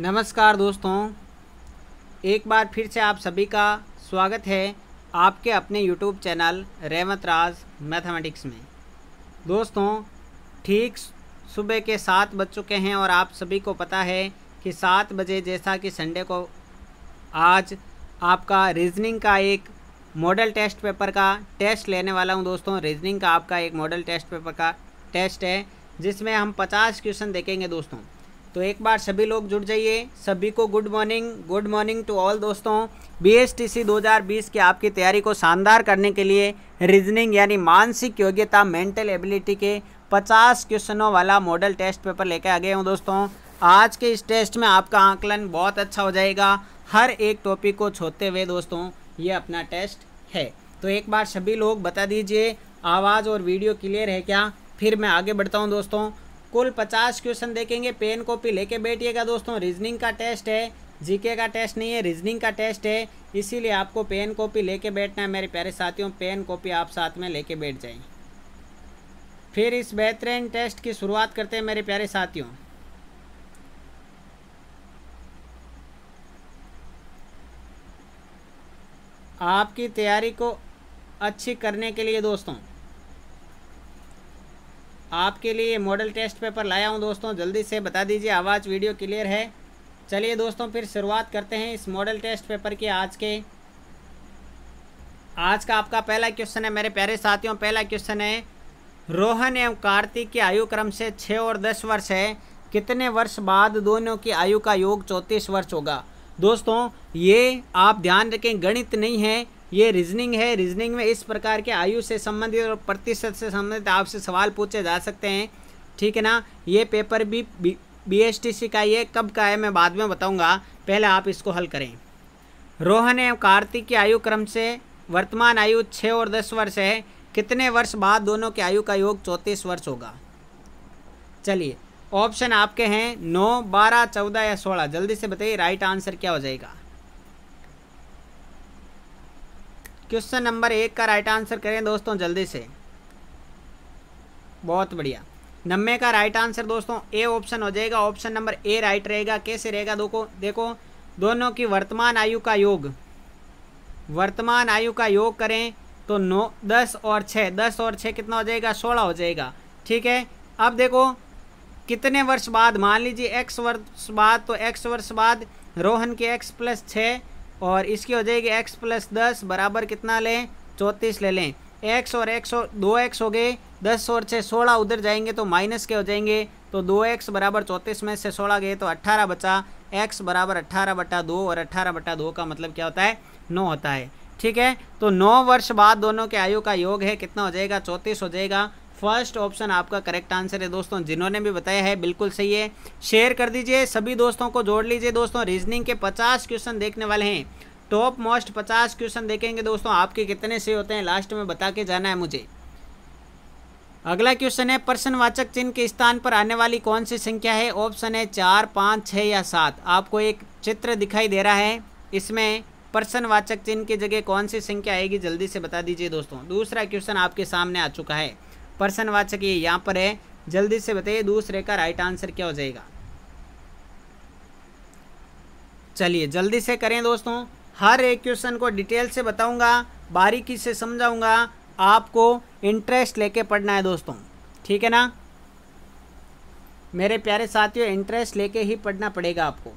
नमस्कार दोस्तों एक बार फिर से आप सभी का स्वागत है आपके अपने YouTube channel Revant Raj mathematics में दोस्तों ठीक सुबह के सात बज चुके हैं और आप सभी को पता है कि सात बजे जैसा कि संडे को आज आपका रीजनिंग का एक मॉडल टेस्ट पेपर का टेस्ट लेने वाला हूं दोस्तों रीजनिंग का आपका एक मॉडल टेस्ट पेपर का टेस्ट है जिसमें हम पचास क्वेश्चन देखेंगे दोस्तों तो एक बार सभी लोग जुड़ जाइए सभी को good morning good morning to all दोस्तों बीएसटीसी 2020 की आपकी तैयारी को शानदार करने के लिए रीजनिंग यानी मानसिक योग्यता मेंटल एबिलिटी के 50 क्वेश्चनों वाला मॉडल टेस्ट पेपर लेकर आ गए हूँ दोस्तों आज के इस टेस्ट में आपका आंकलन बहुत अच्छा हो जाएगा हर एक टॉपिक को छोड़ते हुए दोस्तों ये अपना टेस्ट है तो एक बार सभी लोग बता दीजिए आवाज़ और वीडियो क्लियर है क्या फिर मैं आगे बढ़ता हूँ दोस्तों कुल पचास क्वेश्चन देखेंगे पेन कॉपी लेके बैठिएगा दोस्तों रीजनिंग का टेस्ट है जीके का टेस्ट नहीं है रीजनिंग का टेस्ट है इसीलिए आपको पेन कॉपी लेके बैठना है मेरे प्यारे साथियों पेन कॉपी आप साथ में लेके बैठ जाए फिर इस बेहतरीन टेस्ट की शुरुआत करते हैं मेरे प्यारे साथियों आपकी तैयारी को अच्छी करने के लिए दोस्तों आपके लिए मॉडल टेस्ट पेपर लाया हूँ दोस्तों जल्दी से बता दीजिए आवाज़ वीडियो क्लियर है चलिए दोस्तों फिर शुरुआत करते हैं इस मॉडल टेस्ट पेपर के आज के आज का आपका पहला क्वेश्चन है मेरे प्यारे साथियों पहला क्वेश्चन है रोहन एवं कार्तिक के आयु क्रम से छः और दस वर्ष है कितने वर्ष बाद दोनों की आयु का योग चौंतीस वर्ष होगा दोस्तों ये आप ध्यान रखें गणित नहीं है ये रीजनिंग है रीजनिंग में इस प्रकार के आयु से संबंधित और प्रतिशत से संबंधित आपसे सवाल पूछे जा सकते हैं ठीक है ना ये पेपर भी बी एस टी सी का ये कब का है मैं बाद में बताऊंगा पहले आप इसको हल करें रोहन एवं कार्तिक की आयु क्रम से वर्तमान आयु छः और दस वर्ष है कितने वर्ष बाद दोनों की आयु का योग चौंतीस वर्ष होगा चलिए ऑप्शन आपके हैं नौ बारह चौदह या सोलह जल्दी से बताइए राइट आंसर क्या हो जाएगा क्वेश्चन नंबर एक का राइट आंसर करें दोस्तों जल्दी से बहुत बढ़िया नम्बे का राइट आंसर दोस्तों ए ऑप्शन हो जाएगा ऑप्शन नंबर ए राइट रहेगा कैसे रहेगा देखो देखो दोनों की वर्तमान आयु का योग वर्तमान आयु का योग करें तो नौ दस और छः दस और छः कितना हो जाएगा सोलह हो जाएगा ठीक है अब देखो कितने वर्ष बाद मान लीजिए एक्स वर्ष बाद तो एक्स वर्ष बाद रोहन के एक्स प्लस छः और इसकी हो जाएगी एक्स प्लस दस बराबर कितना लें चौंतीस ले लें एक्स और एक्स और दो एक्स हो गए दस और छः सोलह उधर जाएंगे तो माइनस के हो जाएंगे तो दो एक्स बराबर चौंतीस में से सोलह गए तो अट्ठारह बचा एक्स बराबर अट्ठारह बटा दो और अट्ठारह बटा दो का मतलब क्या होता है नौ होता है ठीक है तो नौ वर्ष बाद दोनों के आयु का योग है कितना हो जाएगा चौंतीस हो जाएगा फर्स्ट ऑप्शन आपका करेक्ट आंसर है दोस्तों जिन्होंने भी बताया है बिल्कुल सही है शेयर कर दीजिए सभी दोस्तों को जोड़ लीजिए दोस्तों रीजनिंग के पचास क्वेश्चन देखने वाले हैं टॉप मोस्ट पचास क्वेश्चन देखेंगे दोस्तों आपके कितने से होते हैं लास्ट में बता के जाना है मुझे अगला क्वेश्चन है प्रश्नवाचक चिन्ह के स्थान पर आने वाली कौन सी संख्या है ऑप्शन है चार पाँच छः या सात आपको एक चित्र दिखाई दे रहा है इसमें प्रश्नवाचक चिन्ह की जगह कौन सी संख्या आएगी जल्दी से बता दीजिए दोस्तों दूसरा क्वेश्चन आपके सामने आ चुका है प्रश्नवाचक ये यहाँ पर है जल्दी से बताइए दूसरे का राइट आंसर क्या हो जाएगा चलिए जल्दी से करें दोस्तों हर एक क्वेश्चन को डिटेल से बताऊंगा बारीकी से समझाऊंगा आपको इंटरेस्ट लेके पढ़ना है दोस्तों ठीक है ना मेरे प्यारे साथियों इंटरेस्ट लेके ही पढ़ना पड़ेगा आपको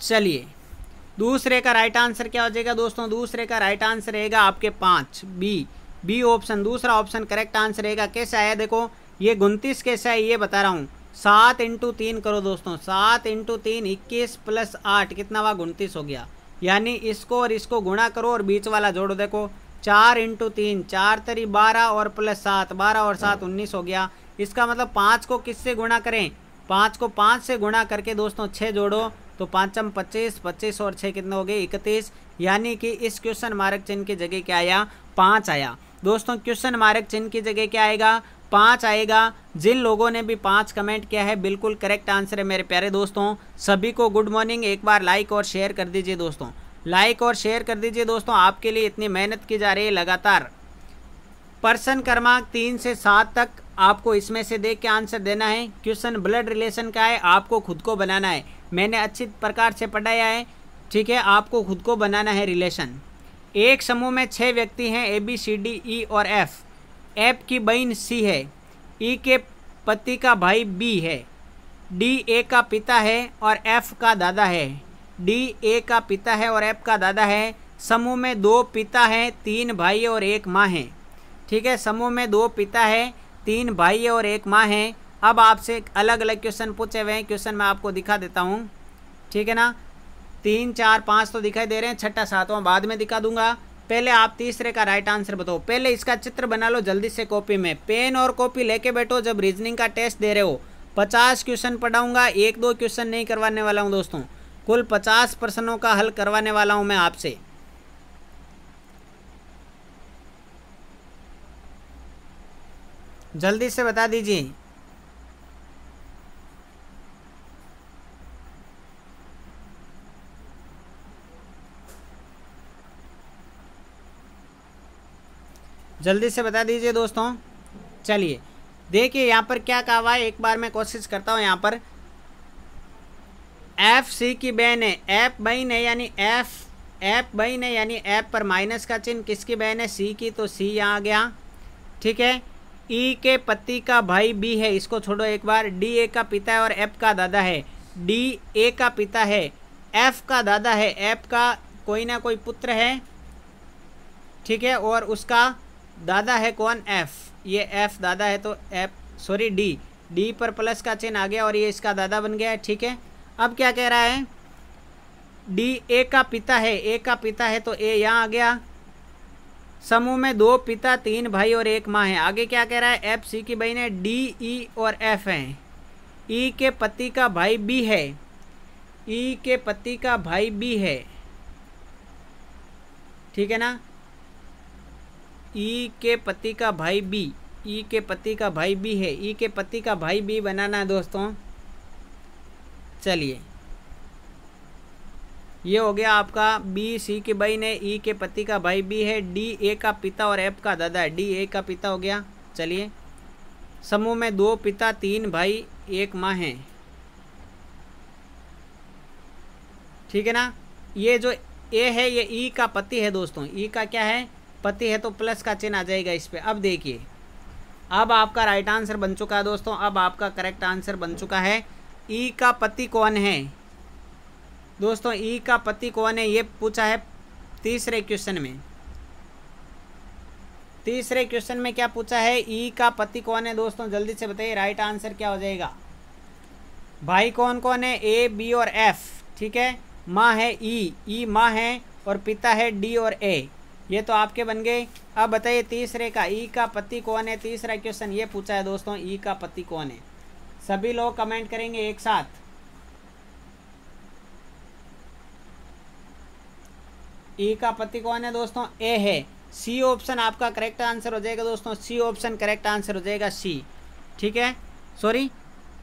चलिए दूसरे का राइट आंसर क्या हो जाएगा दोस्तों दूसरे का राइट आंसर रहेगा आपके पाँच बी बी ऑप्शन दूसरा ऑप्शन करेक्ट आंसर रहेगा कैसा आया देखो ये उनतीस कैसा है ये बता रहा हूँ सात इंटू तीन करो दोस्तों सात इंटू तीन इक्कीस प्लस आठ कितना वाग उनतीस हो गया यानी इसको और इसको गुणा करो और बीच वाला जोड़ो देखो चार इंटू तीन चार तरी बारह और प्लस सात बारह और सात उन्नीस हो गया इसका मतलब पाँच को किससे गुणा करें पाँच को पाँच से गुणा करके दोस्तों छः जोड़ो तो पाँचम पच्चीस पच्चीस और छः कितने हो गए इकतीस यानी कि इस क्वेश्चन मार्क चिन्ह की जगह क्या आया पाँच आया दोस्तों क्वेश्चन मार्क चिन्ह की जगह क्या आएगा पाँच आएगा जिन लोगों ने भी पाँच कमेंट किया है बिल्कुल करेक्ट आंसर है मेरे प्यारे दोस्तों सभी को गुड मॉर्निंग एक बार लाइक और शेयर कर दीजिए दोस्तों लाइक और शेयर कर दीजिए दोस्तों आपके लिए इतनी मेहनत की जा रही है लगातार पर्सन क्रमांक तीन से सात तक आपको इसमें से देख के आंसर देना है क्वेश्चन ब्लड रिलेशन का है आपको खुद को बनाना है मैंने अच्छी प्रकार से पढ़ाया है ठीक है आपको खुद को बनाना है रिलेशन एक समूह में छः व्यक्ति हैं A B C D E और एफ एफ की बहन सी है ई e के पति का भाई बी है डी ए का पिता है और एफ का दादा है डी ए का पिता है और एफ का दादा है समूह में दो पिता हैं तीन भाई और एक माँ है ठीक है समूह में दो पिता है तीन भाई और एक माँ हैं अब आपसे अलग अलग क्वेश्चन पूछे हुए हैं क्वेश्चन मैं आपको दिखा देता हूँ ठीक है ना तीन चार पाँच तो दिखाई दे रहे हैं छठा सातवां बाद में दिखा दूंगा पहले आप तीसरे का राइट आंसर बताओ पहले इसका चित्र बना लो जल्दी से कॉपी में पेन और कॉपी लेके बैठो जब रीजनिंग का टेस्ट दे रहे हो पचास क्वेश्चन पढ़ाऊंगा एक दो क्वेश्चन नहीं करवाने वाला हूँ दोस्तों कुल पचास प्रश्नों का हल करवाने वाला हूँ मैं आपसे जल्दी से बता दीजिए जल्दी से बता दीजिए दोस्तों चलिए देखिए यहाँ पर क्या कहा हुआ है एक बार मैं कोशिश करता हूँ यहाँ पर एफ सी की बहन है एफ बहन है यानी एफ एफ बहन है यानी एफ पर माइनस का चिन्ह किसकी बहन है सी की तो सी यहाँ आ गया ठीक है ई e के पति का भाई बी है इसको छोड़ो एक बार डी ए का पिता है और एफ का दादा है डी ए का पिता है एफ का दादा है एफ का कोई ना कोई पुत्र है ठीक है और उसका दादा है कौन एफ ये एफ दादा है तो एफ सॉरी डी डी पर प्लस का चिन्ह आ गया और ये इसका दादा बन गया है ठीक है अब क्या कह रहा है डी ए का पिता है ए का पिता है तो ए यहाँ आ गया समूह में दो पिता तीन भाई और एक माँ है आगे क्या कह रहा है एफ सी की बहन है डी e ई और एफ हैं ई e के पति का भाई बी है ई e के पति का भाई बी है ठीक है ना ई e के पति का भाई बी ई e के पति का भाई बी है ई e के पति का भाई बी बनाना है दोस्तों चलिए ये हो गया आपका बी सी के भाई ने ई e के पति का भाई बी है डी ए का पिता और एफ का दादा है डी ए का पिता हो गया चलिए समूह में दो पिता तीन भाई एक माँ हैं ठीक है ना ये जो ए है ये ई e का पति है दोस्तों ई e का क्या है पति है तो प्लस का चिन्ह आ जाएगा इस पर अब देखिए अब आपका राइट आंसर बन चुका है दोस्तों अब आपका करेक्ट आंसर बन चुका है ई e का पति कौन है दोस्तों ई का पति कौन है ये पूछा है तीसरे क्वेश्चन में तीसरे क्वेश्चन में क्या पूछा है ई का पति कौन है दोस्तों जल्दी से बताइए राइट आंसर क्या हो जाएगा भाई कौन कौन है ए बी और एफ ठीक है माँ है ई e, ई e माँ है और पिता है डी और ए ये तो आपके बन गए अब बताइए तीसरे का ई e का पति कौन है तीसरा क्वेश्चन ये पूछा है दोस्तों ई का पति कौन है सभी लोग कमेंट करेंगे एक साथ ई e का पति कौन है दोस्तों ए है सी ऑप्शन आपका करेक्ट आंसर हो जाएगा दोस्तों सी ऑप्शन करेक्ट आंसर हो जाएगा सी ठीक है sorry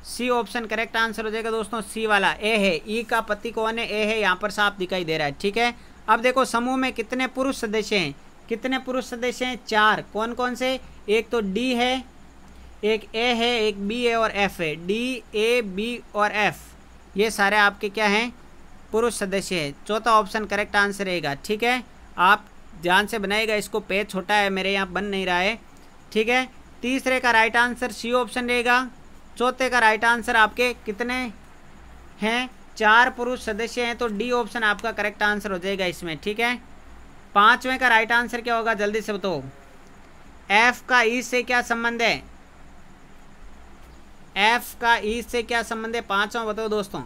C option correct answer हो जाएगा दोस्तों सी वाला ए है ई e का पति कौन है ए है यहाँ पर साफ दिखाई दे रहा है ठीक है अब देखो समूह में कितने पुरुष सदस्य हैं कितने पुरुष सदस्य हैं चार कौन कौन से एक तो डी है एक ए है एक बी है और एफ है डी ए बी और एफ ये सारे आपके क्या हैं पुरुष सदस्य है चौथा ऑप्शन करेक्ट आंसर रहेगा ठीक है आप ध्यान से बनाएगा इसको पेज छोटा है मेरे यहाँ बन नहीं रहा है ठीक है तीसरे का राइट आंसर सी ऑप्शन रहेगा चौथे का राइट आंसर आपके कितने हैं चार पुरुष सदस्य हैं तो डी ऑप्शन आपका करेक्ट आंसर हो जाएगा इसमें ठीक है पाँचवें का राइट आंसर क्या होगा जल्दी से बताओ एफ का ई e से क्या संबंध है एफ का ई e से क्या संबंध है पाँचवा बताओ दोस्तों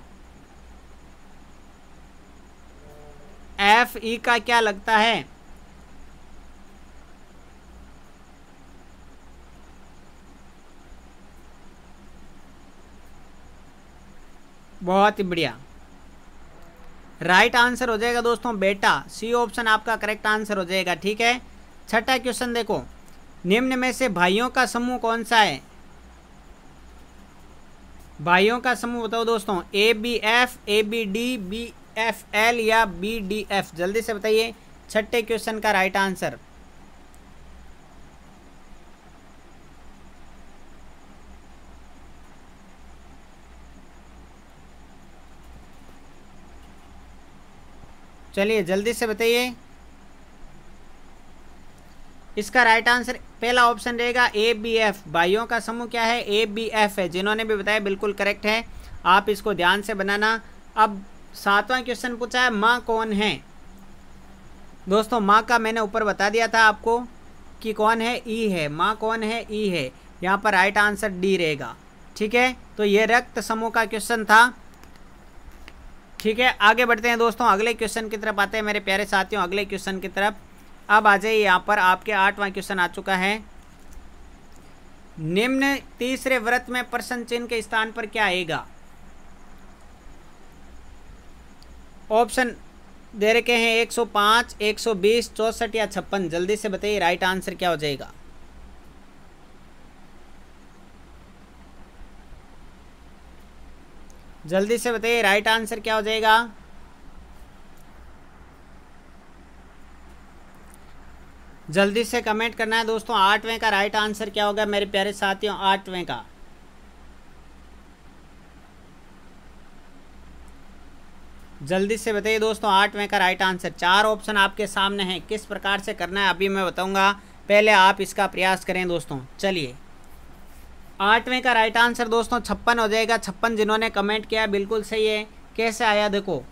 एफ ई e का क्या लगता है बहुत ही बढ़िया राइट आंसर हो जाएगा दोस्तों बेटा सी ऑप्शन आपका करेक्ट आंसर हो जाएगा ठीक है छठा क्वेश्चन देखो निम्न में से भाइयों का समूह कौन सा है भाइयों का समूह बताओ दोस्तों A B F A B D B F L या बी डी एफ जल्दी से बताइए छठे क्वेश्चन का राइट आंसर चलिए जल्दी से बताइए इसका राइट आंसर पहला ऑप्शन रहेगा ए बी एफ भाइयों का समूह क्या है ए बी एफ है जिन्होंने भी बताया बिल्कुल करेक्ट है आप इसको ध्यान से बनाना अब सातवां क्वेश्चन पूछा है माँ कौन है दोस्तों माँ का मैंने ऊपर बता दिया था आपको कि कौन है ई है माँ कौन है ई है यहाँ पर राइट आंसर डी रहेगा ठीक है तो ये रक्त समूह का क्वेश्चन था ठीक है आगे बढ़ते हैं दोस्तों अगले क्वेश्चन की तरफ आते हैं मेरे प्यारे साथियों अगले क्वेश्चन की तरफ अब आ जाइए यहाँ पर आपके आठवां क्वेश्चन आ चुका है निम्न तीसरे व्रत में प्रश्न चिन्ह के स्थान पर क्या आएगा ऑप्शन दे रखे हैं 105, 120, चौंसठ या छप्पन जल्दी से बताइए राइट आंसर क्या हो जाएगा जल्दी से बताइए राइट आंसर क्या हो जाएगा जल्दी से कमेंट करना है दोस्तों आठवें का राइट आंसर क्या होगा मेरे प्यारे साथियों आठवें का जल्दी से बताइए दोस्तों आठवें का राइट आंसर चार ऑप्शन आपके सामने हैं किस प्रकार से करना है अभी मैं बताऊंगा पहले आप इसका प्रयास करें दोस्तों चलिए आठवें का राइट आंसर दोस्तों छप्पन हो जाएगा छप्पन जिन्होंने कमेंट किया बिल्कुल सही है कैसे आया देखो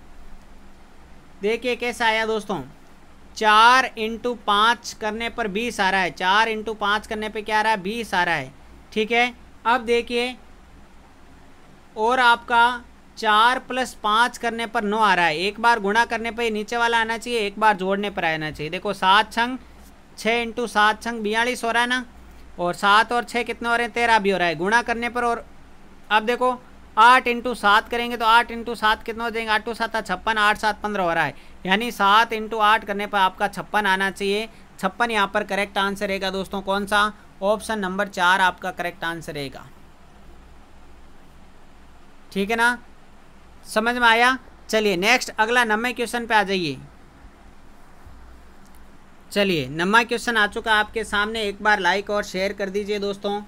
देखिए कैसे आया दोस्तों चार इंटू पाँच करने पर बीस आ रहा है चार इंटू पाँच करने पर क्या आ रहा है बीस आ रहा है ठीक है अब देखिए और आपका चार प्लस पाँच करने पर नौ आ रहा है एक बार गुणा करने पर नीचे वाला आना चाहिए एक बार जोड़ने पर आना चाहिए देखो सात छंग छः इंटू सात छंग बयालीस हो रहा है ना और सात और छः कितने हो रहे हैं तेरह भी हो रहा है गुणा करने पर और अब देखो आठ इंटू सात करेंगे तो आठ इंटू सात कितना हो जाएंगे आठ टू सात हाँ, छप्पन आठ सात पंद्रह हो रहा है यानी सात इंटू आठ करने पर आपका छप्पन आना चाहिए छप्पन यहाँ पर करेक्ट आंसर रहेगा दोस्तों कौन सा ऑप्शन नंबर चार आपका करेक्ट आंसर रहेगा ठीक है ना समझ में आया चलिए नेक्स्ट अगला नम्बे क्वेश्चन पे आ जाइए चलिए नम्मा क्वेश्चन आ चुका आपके सामने एक बार लाइक और शेयर कर दीजिए दोस्तों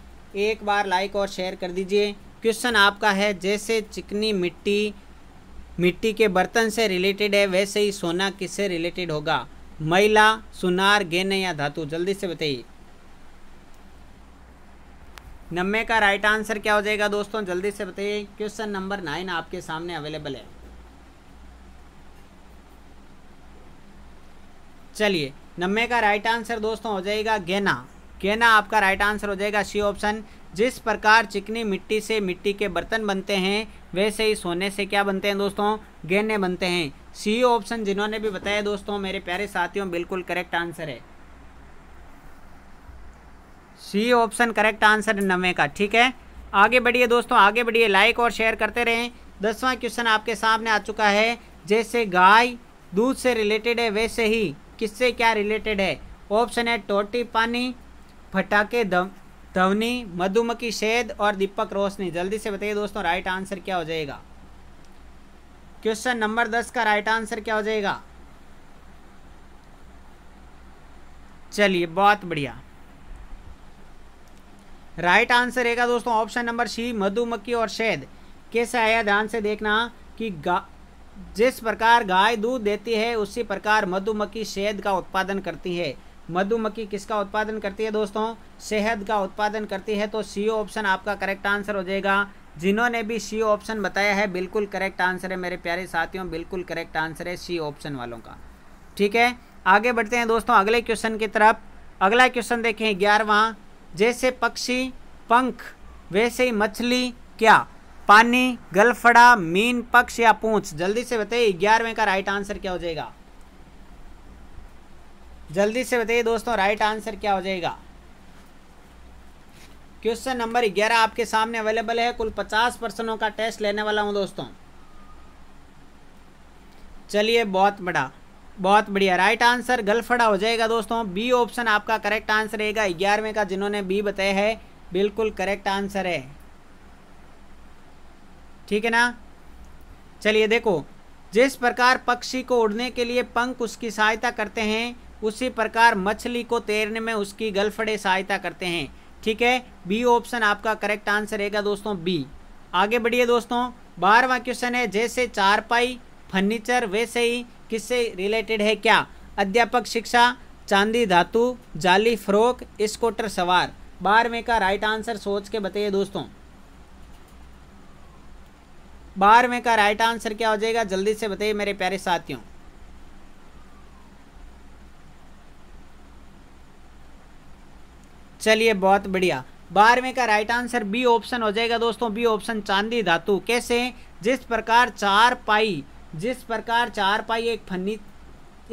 एक बार लाइक और शेयर कर दीजिए क्वेश्चन आपका है जैसे चिकनी मिट्टी मिट्टी के बर्तन से रिलेटेड है वैसे ही सोना किससे रिलेटेड होगा महिला सुनार गेने या धातु जल्दी से बताइए नम्बे का राइट आंसर क्या हो जाएगा दोस्तों जल्दी से बताइए क्वेश्चन नंबर नाइन आपके सामने अवेलेबल है चलिए नम्बे का राइट आंसर दोस्तों हो जाएगा गेना गेना आपका राइट आंसर हो जाएगा सी ऑप्शन जिस प्रकार चिकनी मिट्टी से मिट्टी के बर्तन बनते हैं वैसे ही सोने से क्या बनते हैं दोस्तों गहने बनते हैं सी ऑप्शन जिन्होंने भी बताया दोस्तों मेरे प्यारे साथियों बिल्कुल करेक्ट आंसर है सी ऑप्शन करेक्ट आंसर नवे का ठीक है आगे बढ़िए दोस्तों आगे बढ़िए लाइक और शेयर करते रहें दसवां क्वेश्चन आपके सामने आ चुका है जैसे गाय दूध से रिलेटेड है वैसे ही किससे क्या रिलेटेड है ऑप्शन है टोटी पानी फटाके धवनी मधुमक्खी शेद और दीपक रोशनी जल्दी से बताइए दोस्तों राइट आंसर क्या हो जाएगा क्वेश्चन नंबर दस का राइट आंसर क्या हो जाएगा चलिए बहुत बढ़िया राइट आंसर रहेगा दोस्तों ऑप्शन नंबर सी मधुमक्खी और शहद कैसे आया ध्यान से देखना कि गा जिस प्रकार गाय दूध देती है उसी प्रकार मधुमक्खी शहद का उत्पादन करती है मधुमक्खी किसका उत्पादन करती है दोस्तों शहद का उत्पादन करती है तो सी ऑप्शन आपका करेक्ट आंसर हो जाएगा जिन्होंने भी सी ऑप्शन बताया है बिल्कुल करेक्ट आंसर है मेरे प्यारे साथियों बिल्कुल करेक्ट आंसर है सी ऑप्शन वालों का ठीक है आगे बढ़ते हैं दोस्तों अगले क्वेश्चन की तरफ अगला क्वेश्चन देखें ग्यारहवा जैसे पक्षी पंख वैसे ही मछली क्या पानी गलफड़ा मीन पक्ष या पूछ जल्दी से बताइए ग्यारहवें का राइट आंसर क्या हो जाएगा जल्दी से बताइए दोस्तों राइट आंसर क्या हो जाएगा क्वेश्चन नंबर ग्यारह आपके सामने अवेलेबल है कुल पचास पर्सनों का टेस्ट लेने वाला हूं दोस्तों चलिए बहुत बड़ा बहुत बढ़िया राइट आंसर गलफड़ा हो जाएगा दोस्तों बी ऑप्शन आपका करेक्ट आंसर रहेगा ग्यारहवें का जिन्होंने बी बताया है बिल्कुल करेक्ट आंसर है ठीक है ना चलिए देखो जिस प्रकार पक्षी को उड़ने के लिए पंख उसकी सहायता करते हैं उसी प्रकार मछली को तैरने में उसकी गलफड़े सहायता करते हैं ठीक है बी ऑप्शन आपका करेक्ट आंसर रहेगा दोस्तों बी आगे बढ़िए दोस्तों बारहवा क्वेश्चन है जैसे चारपाई फर्नीचर वैसे ही किससे रिलेटेड है क्या अध्यापक शिक्षा चांदी धातु जाली फ्रोक स्कूटर सवार बारहवें का राइट आंसर सोच के बताइए दोस्तों बारहवें का राइट आंसर क्या हो जाएगा जल्दी से बताइए मेरे प्यारे साथियों चलिए बहुत बढ़िया बारहवें का राइट आंसर बी ऑप्शन हो जाएगा दोस्तों बी ऑप्शन चांदी धातु कैसे जिस प्रकार चार पाई जिस प्रकार चार पाई एक फर्नी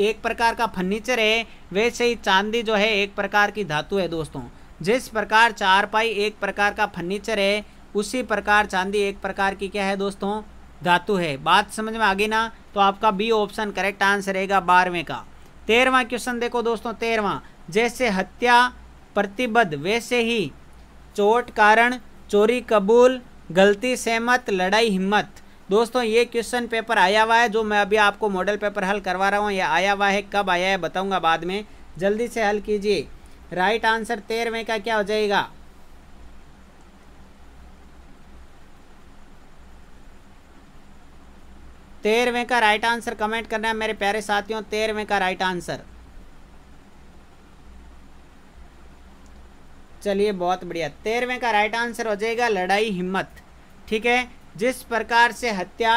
एक प्रकार का फर्नीचर है वैसे ही चांदी जो है एक प्रकार की धातु है दोस्तों जिस प्रकार चार पाई एक प्रकार का फर्नीचर है उसी प्रकार चांदी एक प्रकार की क्या है दोस्तों धातु है बात समझ में आ गई ना तो आपका बी ऑप्शन करेक्ट आंसर रहेगा बारहवें का तेरहवा क्वेश्चन देखो दोस्तों तेरहवा जैसे हत्या प्रतिबद्ध वैसे ही चोट कारण चोरी कबूल गलती सहमत लड़ाई हिम्मत दोस्तों ये क्वेश्चन पेपर आया हुआ है जो मैं अभी आपको मॉडल पेपर हल करवा रहा हूँ ये आया हुआ है कब आया है बताऊँगा बाद में जल्दी से हल कीजिए राइट आंसर तेरहवें का क्या हो जाएगा तेरहवें का राइट आंसर कमेंट करना है मेरे प्यारे साथियों तेरहवें का राइट आंसर चलिए बहुत बढ़िया तेरहवें का राइट आंसर हो जाएगा लड़ाई हिम्मत ठीक है जिस प्रकार से हत्या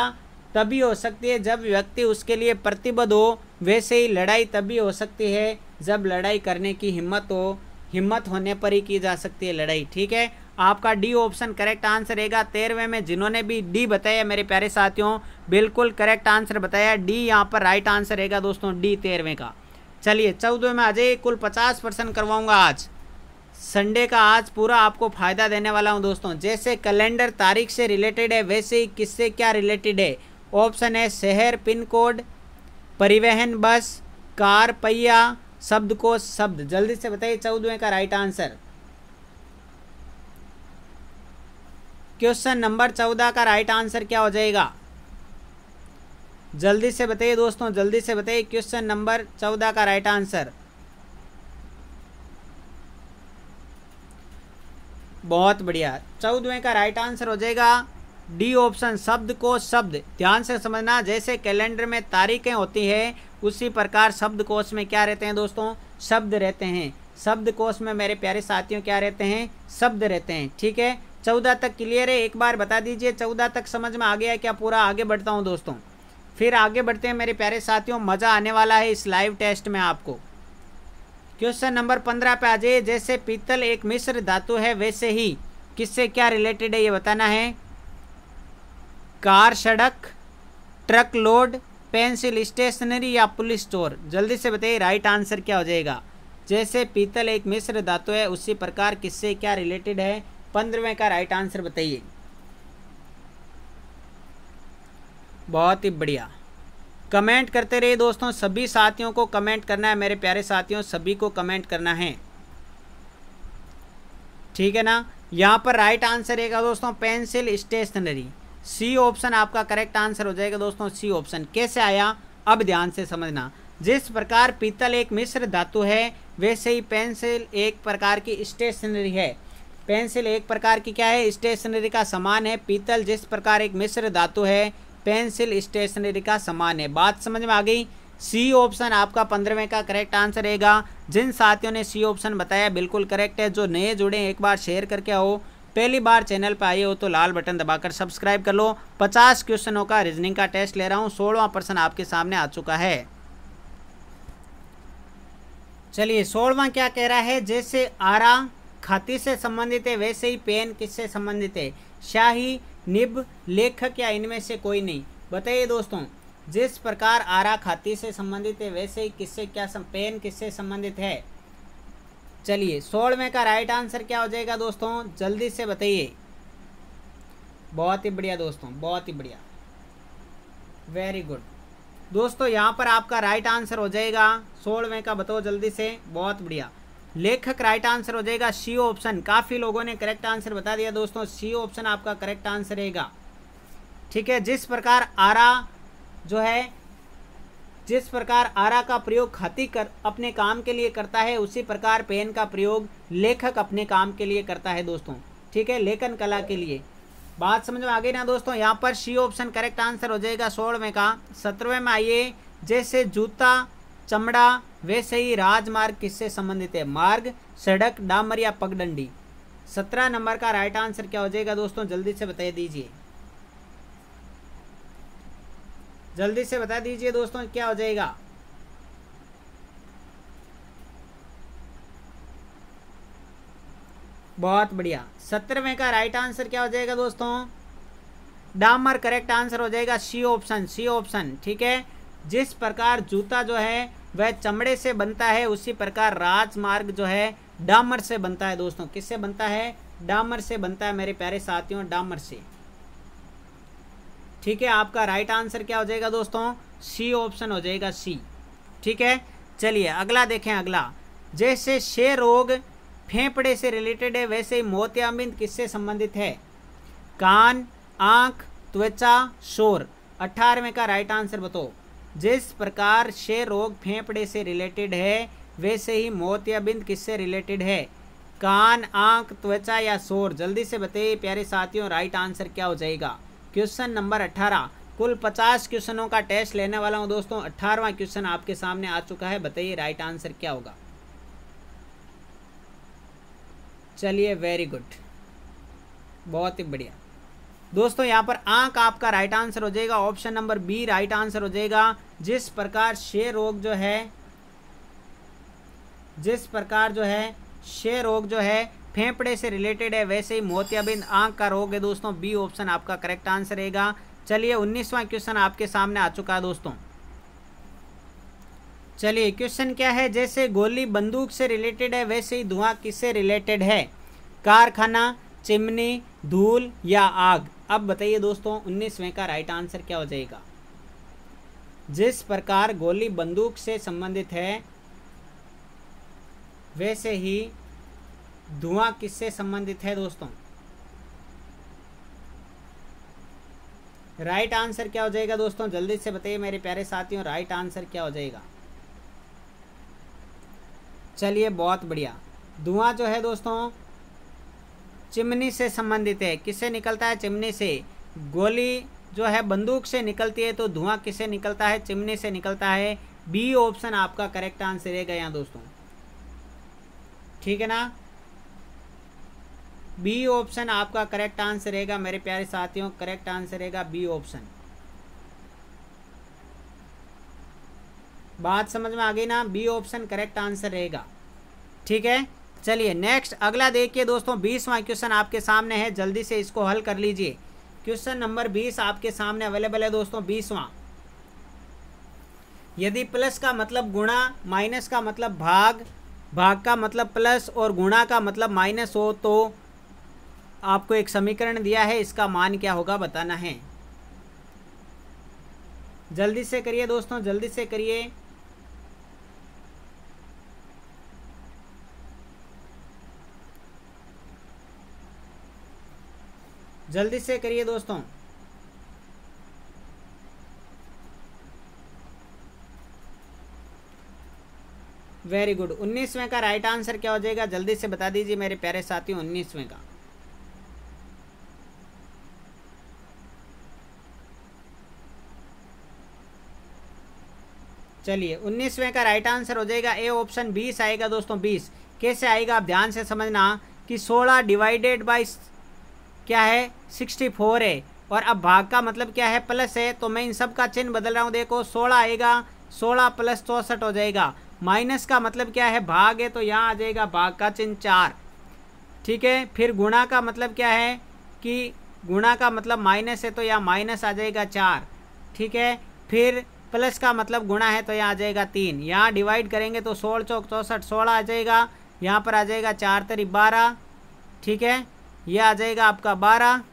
तभी हो सकती है जब व्यक्ति उसके लिए प्रतिबद्ध हो वैसे ही लड़ाई तभी हो सकती है जब लड़ाई करने की हिम्मत हो हिम्मत होने पर ही की जा सकती है लड़ाई ठीक है आपका डी ऑप्शन करेक्ट आंसर रहेगा तेरहवें में जिन्होंने भी डी बताया मेरे प्यारे साथियों बिल्कुल करेक्ट आंसर बताया डी यहाँ पर राइट आंसर रहेगा दोस्तों डी तेरहवें का चलिए चौदहवें में अजय कुल पचास परसेंट करवाऊँगा आज संडे का आज पूरा आपको फ़ायदा देने वाला हूं दोस्तों जैसे कैलेंडर तारीख से रिलेटेड है वैसे ही किससे क्या रिलेटेड है ऑप्शन है शहर पिन कोड परिवहन बस कार पहिया शब्द को शब्द जल्दी से बताइए चौदहवें का राइट आंसर क्वेश्चन नंबर चौदह का राइट आंसर क्या हो जाएगा जल्दी से बताइए दोस्तों जल्दी से बताइए क्वेश्चन नंबर चौदह का राइट आंसर बहुत बढ़िया चौदहवें का राइट आंसर हो जाएगा डी ऑप्शन शब्द को शब्द ध्यान से समझना जैसे कैलेंडर में तारीखें होती है उसी प्रकार शब्द कोश में क्या रहते हैं दोस्तों शब्द रहते हैं शब्द कोश में मेरे प्यारे साथियों क्या रहते हैं शब्द रहते हैं ठीक है चौदह तक क्लियर है एक बार बता दीजिए चौदह तक समझ में आ गया क्या पूरा आगे बढ़ता हूँ दोस्तों फिर आगे बढ़ते हैं मेरे प्यारे साथियों मज़ा आने वाला है इस लाइव टेस्ट में आपको क्वेश्चन नंबर पंद्रह पे आ जाइए जैसे पीतल एक मिश्र धातु है वैसे ही किससे क्या रिलेटेड है ये बताना है कार सड़क ट्रक लोड पेंसिल स्टेशनरी या पुलिस स्टोर जल्दी से बताइए राइट आंसर क्या हो जाएगा जैसे पीतल एक मिश्र धातु है उसी प्रकार किससे क्या रिलेटेड है पंद्रहवें का राइट आंसर बताइए बहुत ही बढ़िया कमेंट करते रहिए दोस्तों सभी साथियों को कमेंट करना है मेरे प्यारे साथियों सभी को कमेंट करना है ठीक है ना यहाँ पर राइट आंसर रहेगा दोस्तों पेंसिल स्टेशनरी सी ऑप्शन आपका करेक्ट आंसर हो जाएगा दोस्तों सी ऑप्शन कैसे आया अब ध्यान से समझना जिस प्रकार पीतल एक मिश्र धातु है वैसे ही पेंसिल एक प्रकार की स्टेशनरी है पेंसिल एक प्रकार की क्या है स्टेशनरी का सामान है पीतल जिस प्रकार एक मिश्र धातु है पेंसिल स्टेशनरी का सामान है बात समझ में आ गई सी ऑप्शन आपका पंद्रहवें का करेक्ट आंसर रहेगा जिन साथियों ने सी ऑप्शन बताया बिल्कुल करेक्ट है जो नए जुड़े एक बार शेयर करके आओ पहली बार चैनल पर आए हो तो लाल बटन दबाकर सब्सक्राइब कर लो पचास क्वेश्चनों का रीजनिंग का टेस्ट ले रहा हूँ सोलवा प्रश्न आपके सामने आ चुका है चलिए सोलवा क्या कह रहा है जैसे आरा खाती से संबंधित है वैसे ही पेन किससे संबंधित है शाही निब लेखक या इनमें से कोई नहीं बताइए दोस्तों जिस प्रकार आरा खाती से संबंधित है वैसे ही किससे क्या सम, पेन किससे संबंधित है चलिए सोलहवें का राइट आंसर क्या हो जाएगा दोस्तों जल्दी से बताइए बहुत ही बढ़िया दोस्तों बहुत ही बढ़िया वेरी गुड दोस्तों यहाँ पर आपका राइट आंसर हो जाएगा सोलहवें का बताओ जल्दी से बहुत बढ़िया लेखक राइट आंसर हो जाएगा सी ऑप्शन काफ़ी लोगों ने करेक्ट आंसर बता दिया दोस्तों सी ऑप्शन आपका करेक्ट आंसर रहेगा ठीक है जिस प्रकार आरा जो है जिस प्रकार आरा का प्रयोग खाती कर अपने काम के लिए करता है उसी प्रकार पेन का प्रयोग लेखक अपने काम के लिए करता है दोस्तों ठीक है लेखन कला के लिए बात समझ में आ गई ना दोस्तों यहाँ पर सी ऑप्शन करेक्ट आंसर हो जाएगा सोलहवें का सत्रहवें में आइए जैसे जूता चमड़ा वैसे ही राजमार्ग किससे संबंधित है मार्ग सड़क डामर या पगडंडी सत्रह नंबर का राइट आंसर क्या हो जाएगा दोस्तों जल्दी से बता दीजिए जल्दी से बता दीजिए दोस्तों क्या हो जाएगा बहुत बढ़िया सत्रहवें का राइट आंसर क्या हो जाएगा दोस्तों डामर करेक्ट आंसर हो जाएगा सी ऑप्शन सी ऑप्शन ठीक है जिस प्रकार जूता जो है वह चमड़े से बनता है उसी प्रकार राजमार्ग जो है डामर से बनता है दोस्तों किससे बनता है डामर से बनता है मेरे प्यारे साथियों डामर से ठीक है आपका राइट आंसर क्या हो जाएगा दोस्तों सी ऑप्शन हो जाएगा सी ठीक है चलिए अगला देखें अगला जैसे शे रोग फेफड़े से रिलेटेड है वैसे ही मोतियाबिंद किससे संबंधित है कान आंख त्वचा शोर अट्ठारहवें का राइट आंसर बताओ जिस प्रकार क्षय रोग फेफड़े से रिलेटेड है वैसे ही मौत या बिंद किससे रिलेटेड है कान आंख त्वचा या शोर जल्दी से बताइए प्यारे साथियों राइट आंसर क्या हो जाएगा क्वेश्चन नंबर अट्ठारह कुल पचास क्वेश्चनों का टेस्ट लेने वाला हूं दोस्तों अट्ठारवा क्वेश्चन आपके सामने आ चुका है बताइए राइट आंसर क्या होगा चलिए वेरी गुड बहुत ही बढ़िया दोस्तों यहाँ पर आंख आपका राइट आंसर हो जाएगा option number B right answer हो जाएगा जिस प्रकार शे रोग जो है जिस प्रकार जो है शे रोग जो है फेफड़े से रिलेटेड है वैसे ही मोतियाबिंद आंख का रोग है दोस्तों बी ऑप्शन आपका करेक्ट आंसर रहेगा चलिए उन्नीसवां क्वेश्चन आपके सामने आ चुका है दोस्तों चलिए क्वेश्चन क्या है जैसे गोली बंदूक से रिलेटेड है वैसे ही धुआं किससे रिलेटेड है कारखाना चिमनी धूल या आग अब बताइए दोस्तों उन्नीसवें का राइट आंसर क्या हो जाएगा जिस प्रकार गोली बंदूक से संबंधित है वैसे ही धुआं किससे संबंधित है दोस्तों राइट आंसर क्या हो जाएगा दोस्तों जल्दी से बताइए मेरे प्यारे साथियों राइट आंसर क्या हो जाएगा चलिए बहुत बढ़िया धुआं जो है दोस्तों चिमनी से संबंधित है किससे निकलता है चिमनी से गोली जो है बंदूक से निकलती है तो धुआं किससे निकलता है चिमनी से निकलता है बी ऑप्शन आपका करेक्ट आंसर रहेगा यहाँ दोस्तों ठीक है ना बी ऑप्शन आपका करेक्ट आंसर रहेगा मेरे प्यारे साथियों करेक्ट आंसर रहेगा बी ऑप्शन बात समझ में आ गई ना बी ऑप्शन करेक्ट आंसर रहेगा ठीक है चलिए नेक्स्ट अगला देखिए दोस्तों बीसवा क्वेश्चन आपके सामने है जल्दी से इसको हल कर लीजिए क्वेश्चन नंबर बीस आपके सामने अवेलेबल है दोस्तों बीसवां यदि प्लस का मतलब गुणा माइनस का मतलब भाग भाग का मतलब प्लस और गुणा का मतलब माइनस हो तो आपको एक समीकरण दिया है इसका मान क्या होगा बताना है जल्दी से करिए दोस्तों जल्दी से करिए जल्दी से करिए दोस्तों वेरी गुड उन्नीसवें का राइट आंसर क्या हो जाएगा जल्दी से बता दीजिए मेरे प्यारे साथियों उन्नीसवें का चलिए उन्नीसवें का राइट आंसर हो जाएगा ए ऑप्शन बीस आएगा दोस्तों बीस कैसे आएगा आप ध्यान से समझना कि सोलह डिवाइडेड बाई क्या है सिक्सटी फोर है और अब भाग का मतलब क्या है प्लस है तो मैं इन सब का चिन्ह बदल रहा हूँ देखो सोलह आएगा सोलह प्लस चौंसठ हो जाएगा माइनस का मतलब क्या है भाग है तो यहाँ आ जाएगा भाग का चिन्ह चार ठीक है फिर गुणा का मतलब क्या है कि गुणा का मतलब माइनस है तो यहाँ माइनस आ जाएगा चार ठीक है फिर प्लस का मतलब गुणा है तो यहाँ आ जाएगा तीन यहाँ डिवाइड करेंगे तो सोलह चौक चौंसठ सोलह आ जाएगा यहाँ पर आ जाएगा चार तरी तो बारह ठीक है ये आ जाएगा आपका बारह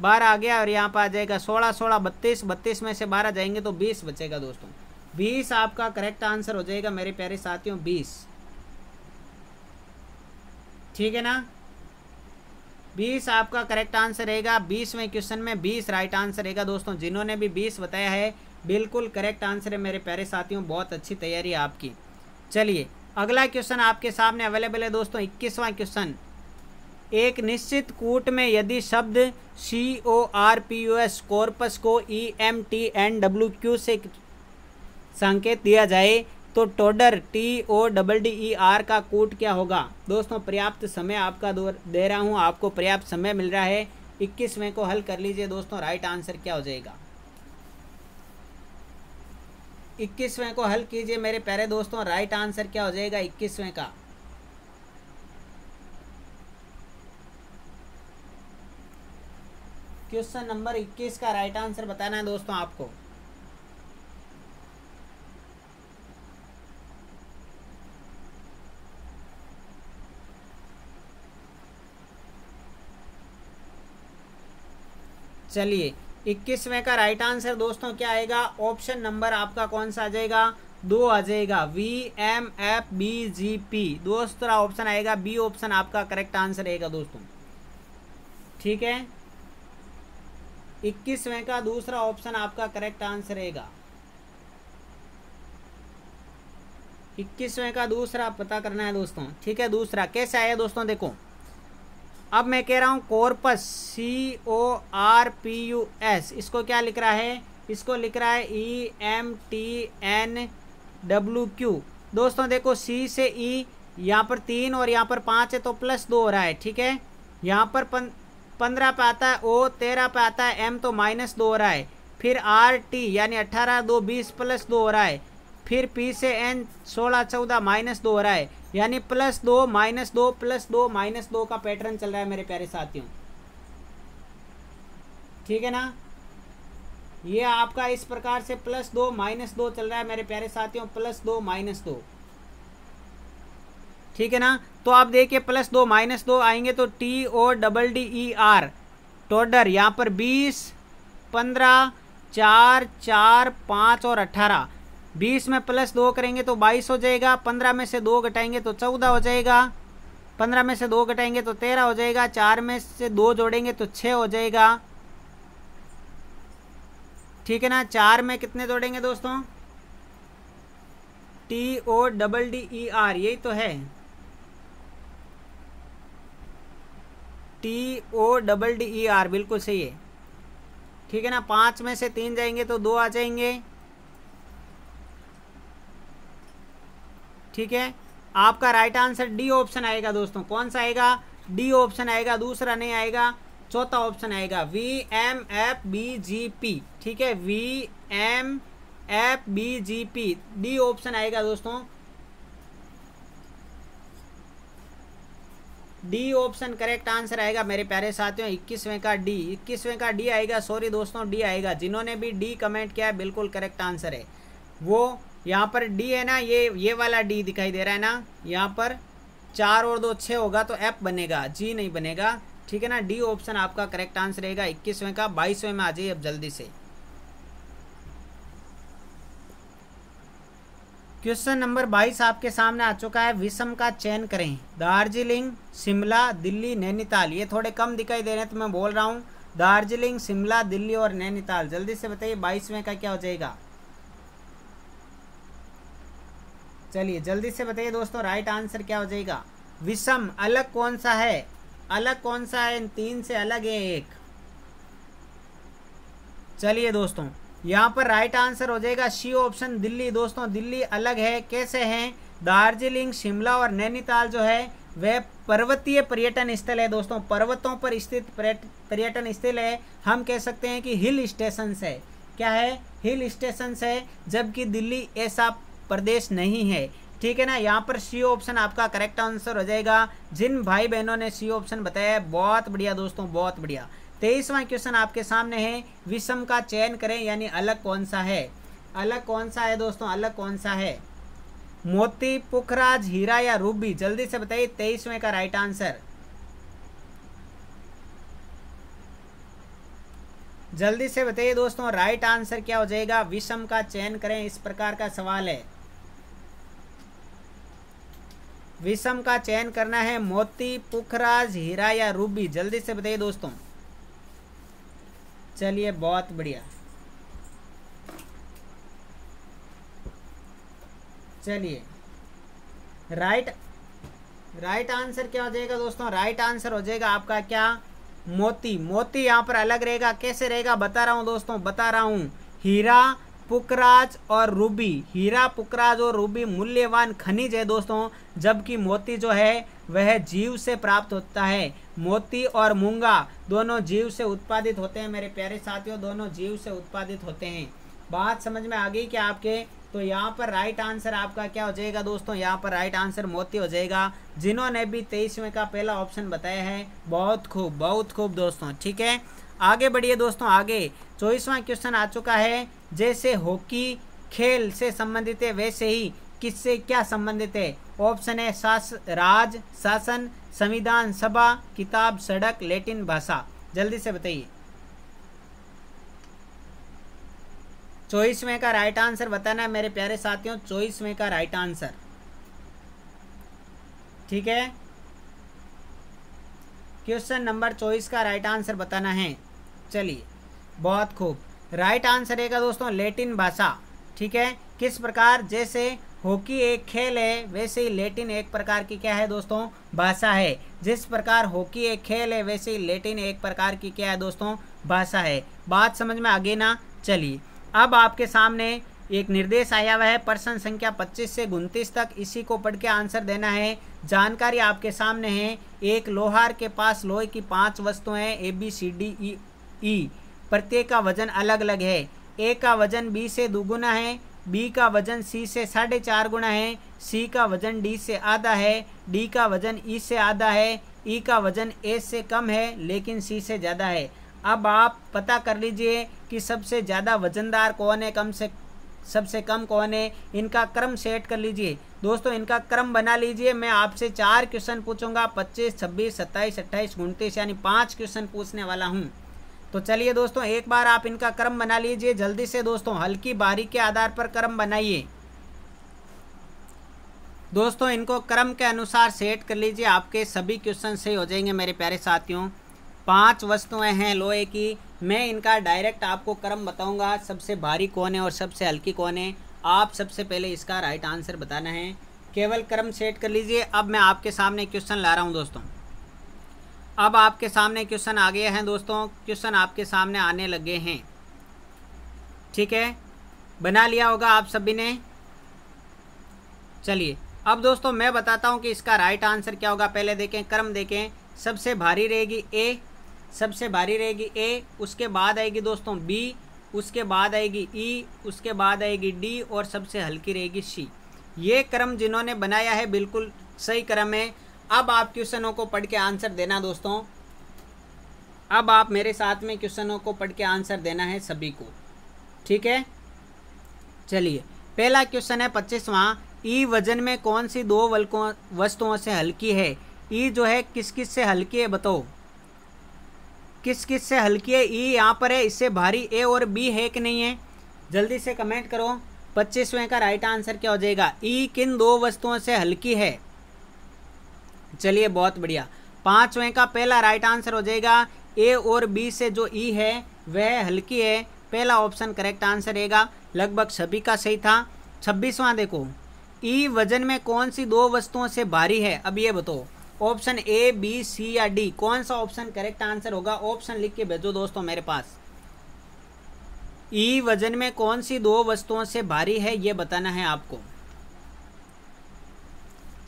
बारह आ गया और यहाँ पर आ जाएगा सोलह सोलह बत्तीस बत्तीस में से बारह जाएंगे तो बीस बचेगा दोस्तों बीस आपका करेक्ट आंसर हो जाएगा मेरे प्यारे साथियों बीस ठीक है ना बीस आपका करेक्ट आंसर रहेगा बीसवें क्वेश्चन में बीस राइट आंसर रहेगा दोस्तों जिन्होंने भी बीस बताया है बिल्कुल करेक्ट आंसर है मेरे प्यारे साथियों बहुत अच्छी तैयारी आपकी चलिए अगला क्वेश्चन आपके सामने अवेलेबल है दोस्तों इक्कीसवां क्वेश्चन एक निश्चित कूट में यदि शब्द C O R P U S corpus को E M T N W Q से संकेत दिया जाए तो टोडर T O double D E R का कूट क्या होगा दोस्तों पर्याप्त समय आपका दे रहा हूँ आपको पर्याप्त समय मिल रहा है इक्कीसवें को हल कर लीजिए दोस्तों राइट आंसर क्या हो जाएगा इक्कीसवें को हल कीजिए मेरे प्यारे दोस्तों राइट आंसर क्या हो जाएगा इक्कीसवें का क्वेश्चन नंबर 21 का राइट आंसर बताना है दोस्तों आपको चलिए इक्कीसवें का राइट आंसर दोस्तों क्या आएगा ऑप्शन नंबर आपका कौन सा आ जाएगा दो आ जाएगा V M F B G P दोस्तों ऑप्शन आएगा बी ऑप्शन आपका करेक्ट आंसर आएगा दोस्तों ठीक है इक्कीसवें का दूसरा ऑप्शन आपका करेक्ट आंसर रहेगा इक्कीसवें का दूसरा पता करना है दोस्तों ठीक है दूसरा कैसे आया दोस्तों देखो अब मैं कह रहा हूं corpus C O R P U S इसको क्या लिख रहा है इसको लिख रहा है E M T N W Q दोस्तों देखो सी से ई e, यहां पर तीन और यहां पर पांच है तो प्लस दो हो रहा है ठीक है यहां पर पन पंद्रह पे आता है ओ तेरह पे आता है एम तो माइनस दो हो रहा है फिर आर टी यानी अट्ठारह दो बीस प्लस दो हो रहा है फिर पी से एन सोलह चौदह माइनस दो हो रहा है यानी प्लस दो माइनस दो प्लस दो माइनस दो का पैटर्न चल रहा है मेरे प्यारे साथियों ठीक है ना ये आपका इस प्रकार से प्लस दो माइनस दो चल रहा है मेरे प्यारे साथियों प्लस दो माइनस दो ठीक है ना तो आप देखिए प्लस दो माइनस दो आएंगे तो T O double D E R टोडर यहाँ पर बीस पंद्रह चार चार पाँच और अट्ठारह बीस में प्लस दो करेंगे तो बाईस हो जाएगा पंद्रह में से दो घटाएंगे तो चौदह हो जाएगा पंद्रह में से दो घटाएंगे तो तेरह हो जाएगा चार में से दो जोड़ेंगे तो छः हो जाएगा ठीक है ना चार में कितने जोड़ेंगे दोस्तों T O double D E R यही तो है T O double D E R बिल्कुल सही है ठीक है ना पांच में से तीन जाएंगे तो दो आ जाएंगे ठीक है आपका राइट आंसर डी ऑप्शन आएगा दोस्तों कौन सा आएगा डी ऑप्शन आएगा दूसरा नहीं आएगा चौथा ऑप्शन आएगा V M F B G P ठीक है V M F B G P D option आएगा दोस्तों डी ऑप्शन करेक्ट आंसर आएगा मेरे प्यारे साथियों इक्कीसवें का डी इक्कीसवें का डी आएगा सॉरी दोस्तों डी आएगा जिन्होंने भी डी कमेंट किया है बिल्कुल करेक्ट आंसर है वो यहाँ पर डी है ना ये ये वाला डी दिखाई दे रहा है ना यहाँ पर चार और दो छः होगा तो एप बनेगा जी नहीं बनेगा ठीक है ना डी ऑप्शन आपका करेक्ट आंसर रहेगा इक्कीसवें का बाईसवें में आ जाइए अब जल्दी से क्वेश्चन नंबर बाईस आपके सामने आ चुका है विषम का चयन करें दार्जिलिंग शिमला दिल्ली नैनीताल ये थोड़े कम दिखाई दे रहे हैं तो मैं बोल रहा हूँ दार्जिलिंग शिमला दिल्ली और नैनीताल जल्दी से बताइए बाईसवें का क्या हो जाएगा चलिए जल्दी से बताइए दोस्तों राइट आंसर क्या हो जाएगा विषम अलग कौन सा है अलग कौन सा है इन तीन से अलग है एक चलिए दोस्तों यहाँ पर राइट आंसर हो जाएगा सी ऑप्शन दिल्ली दोस्तों दिल्ली अलग है कैसे हैं दार्जिलिंग शिमला और नैनीताल जो है वह पर्वतीय पर्यटन स्थल है दोस्तों पर्वतों पर स्थित पर्यटन स्थल है हम कह सकते हैं कि हिल स्टेशन है क्या है हिल स्टेशन है जबकि दिल्ली ऐसा प्रदेश नहीं है ठीक है ना यहाँ पर सी ऑप्शन आपका करेक्ट आंसर हो जाएगा जिन भाई बहनों ने सी ऑप्शन बताया बहुत बढ़िया दोस्तों बहुत बढ़िया तेईसवां क्वेश्चन आपके सामने है विषम का चयन करें यानी अलग कौन सा है अलग कौन सा है दोस्तों अलग कौन सा है मोती पुखराज हीरा या रूबी जल्दी से बताइए तेईसवें का राइट आंसर जल्दी से बताइए दोस्तों राइट आंसर क्या हो जाएगा विषम का चयन करें इस प्रकार का सवाल है विषम का चयन करना है मोती पुखराज हीरा या रूबी जल्दी से बताइए दोस्तों चलिए बहुत बढ़िया चलिए राइट राइट आंसर क्या हो जाएगा दोस्तों राइट आंसर हो जाएगा आपका क्या मोती मोती यहाँ पर अलग रहेगा कैसे रहेगा बता रहा हूँ दोस्तों बता रहा हूँ हीरा पुकराज और रूबी हीरा पुकराज और रूबी मूल्यवान खनिज है दोस्तों जबकि मोती जो है वह जीव से प्राप्त होता है मोती और मूंगा दोनों जीव से उत्पादित होते हैं मेरे प्यारे साथियों दोनों जीव से उत्पादित होते हैं बात समझ में आ गई क्या आपके तो यहाँ पर राइट आंसर आपका क्या हो जाएगा दोस्तों यहाँ पर राइट आंसर मोती हो जाएगा जिन्होंने भी तेईसवें का पहला ऑप्शन बताया है बहुत खूब बहुत खूब दोस्तों ठीक है आगे बढ़िए दोस्तों आगे चौबीसवां क्वेश्चन आ चुका है जैसे हॉकी खेल से संबंधित है वैसे ही किससे क्या संबंधित है ऑप्शन है शास राज शासन संविधान सभा किताब सड़क लेटिन भाषा जल्दी से बताइए चौबीसवें का राइट आंसर बताना है मेरे प्यारे साथियों चौबीसवें का राइट आंसर ठीक है क्वेश्चन नंबर चौबीस का राइट आंसर बताना है चलिए बहुत खूब राइट आंसर है का दोस्तों लेटिन भाषा ठीक है किस प्रकार जैसे हॉकी एक खेल है वैसे ही लेटिन एक प्रकार की क्या है दोस्तों भाषा है जिस प्रकार हॉकी एक खेल है वैसे ही लेटिन एक प्रकार की क्या है दोस्तों भाषा है बात समझ में आगे ना चली अब आपके सामने एक निर्देश आया हुआ है प्रश्न संख्या 25 से उनतीस तक इसी को पढ़ के आंसर देना है जानकारी आपके सामने है एक लोहार के पास लोहे की पांच वस्तुएं A B C D E ई प्रत्येक का वजन अलग अलग है ए का वजन बी से दुगुना है बी का वजन सी से साढ़े चार गुना है सी का वजन डी से आधा है डी का वजन ई e से आधा है ई e का वजन ए से कम है लेकिन सी से ज़्यादा है अब आप पता कर लीजिए कि सबसे ज़्यादा वजनदार कौन है कम से सबसे कम कौन है इनका क्रम सेट कर लीजिए दोस्तों इनका क्रम बना लीजिए मैं आपसे चार क्वेश्चन पूछूंगा 25, 26, 27, 28, उनतीस यानी पांच क्वेश्चन पूछने वाला हूँ तो चलिए दोस्तों एक बार आप इनका क्रम बना लीजिए जल्दी से दोस्तों हल्की बारी के आधार पर क्रम बनाइए दोस्तों इनको क्रम के अनुसार सेट कर लीजिए आपके सभी क्वेश्चन सही हो जाएंगे मेरे प्यारे साथियों पांच वस्तुएं हैं लोहे की मैं इनका डायरेक्ट आपको क्रम बताऊंगा सबसे भारी कौन है और सबसे हल्की कौन है आप सबसे पहले इसका राइट आंसर बताना है केवल क्रम सेट कर लीजिए अब मैं आपके सामने क्वेश्चन ला रहा हूँ दोस्तों अब आपके सामने क्वेश्चन आ गए हैं दोस्तों क्वेश्चन आपके सामने आने लगे हैं ठीक है बना लिया होगा आप सभी ने चलिए अब दोस्तों मैं बताता हूँ कि इसका राइट आंसर क्या होगा पहले देखें क्रम देखें सबसे भारी रहेगी ए सबसे भारी रहेगी ए उसके बाद आएगी दोस्तों बी उसके बाद आएगी ई e, उसके बाद आएगी डी और सबसे हल्की रहेगी सी ये क्रम जिन्होंने बनाया है बिल्कुल सही क्रम है अब आप क्वेश्चनों को पढ़ के आंसर देना दोस्तों अब आप मेरे साथ में क्वेश्चनों को पढ़ के आंसर देना है सभी को ठीक है चलिए पहला क्वेश्चन है पच्चीसवां ई वजन में कौन सी दो वल्कों वस्तुओं से हल्की है ई जो है किस किस से हल्की है बताओ किस किस से हल्की है ई यहाँ पर है इससे भारी ए और बी है कि नहीं है जल्दी से कमेंट करो पच्चीसवें का राइट आंसर क्या हो जाएगा ई किन दो वस्तुओं से हल्की है चलिए बहुत बढ़िया पांचवें का पहला राइट आंसर हो जाएगा ए और बी से जो ई e है वह हल्की है पहला ऑप्शन करेक्ट आंसर रहेगा लगभग सभी का सही था छब्बीसवां देखो ई e वजन में कौन सी दो वस्तुओं से भारी है अब ये बताओ ऑप्शन ए बी सी या डी कौन सा ऑप्शन करेक्ट आंसर होगा ऑप्शन लिख के भेजो दोस्तों मेरे पास ई e वजन में कौन सी दो वस्तुओं से भारी है ये बताना है आपको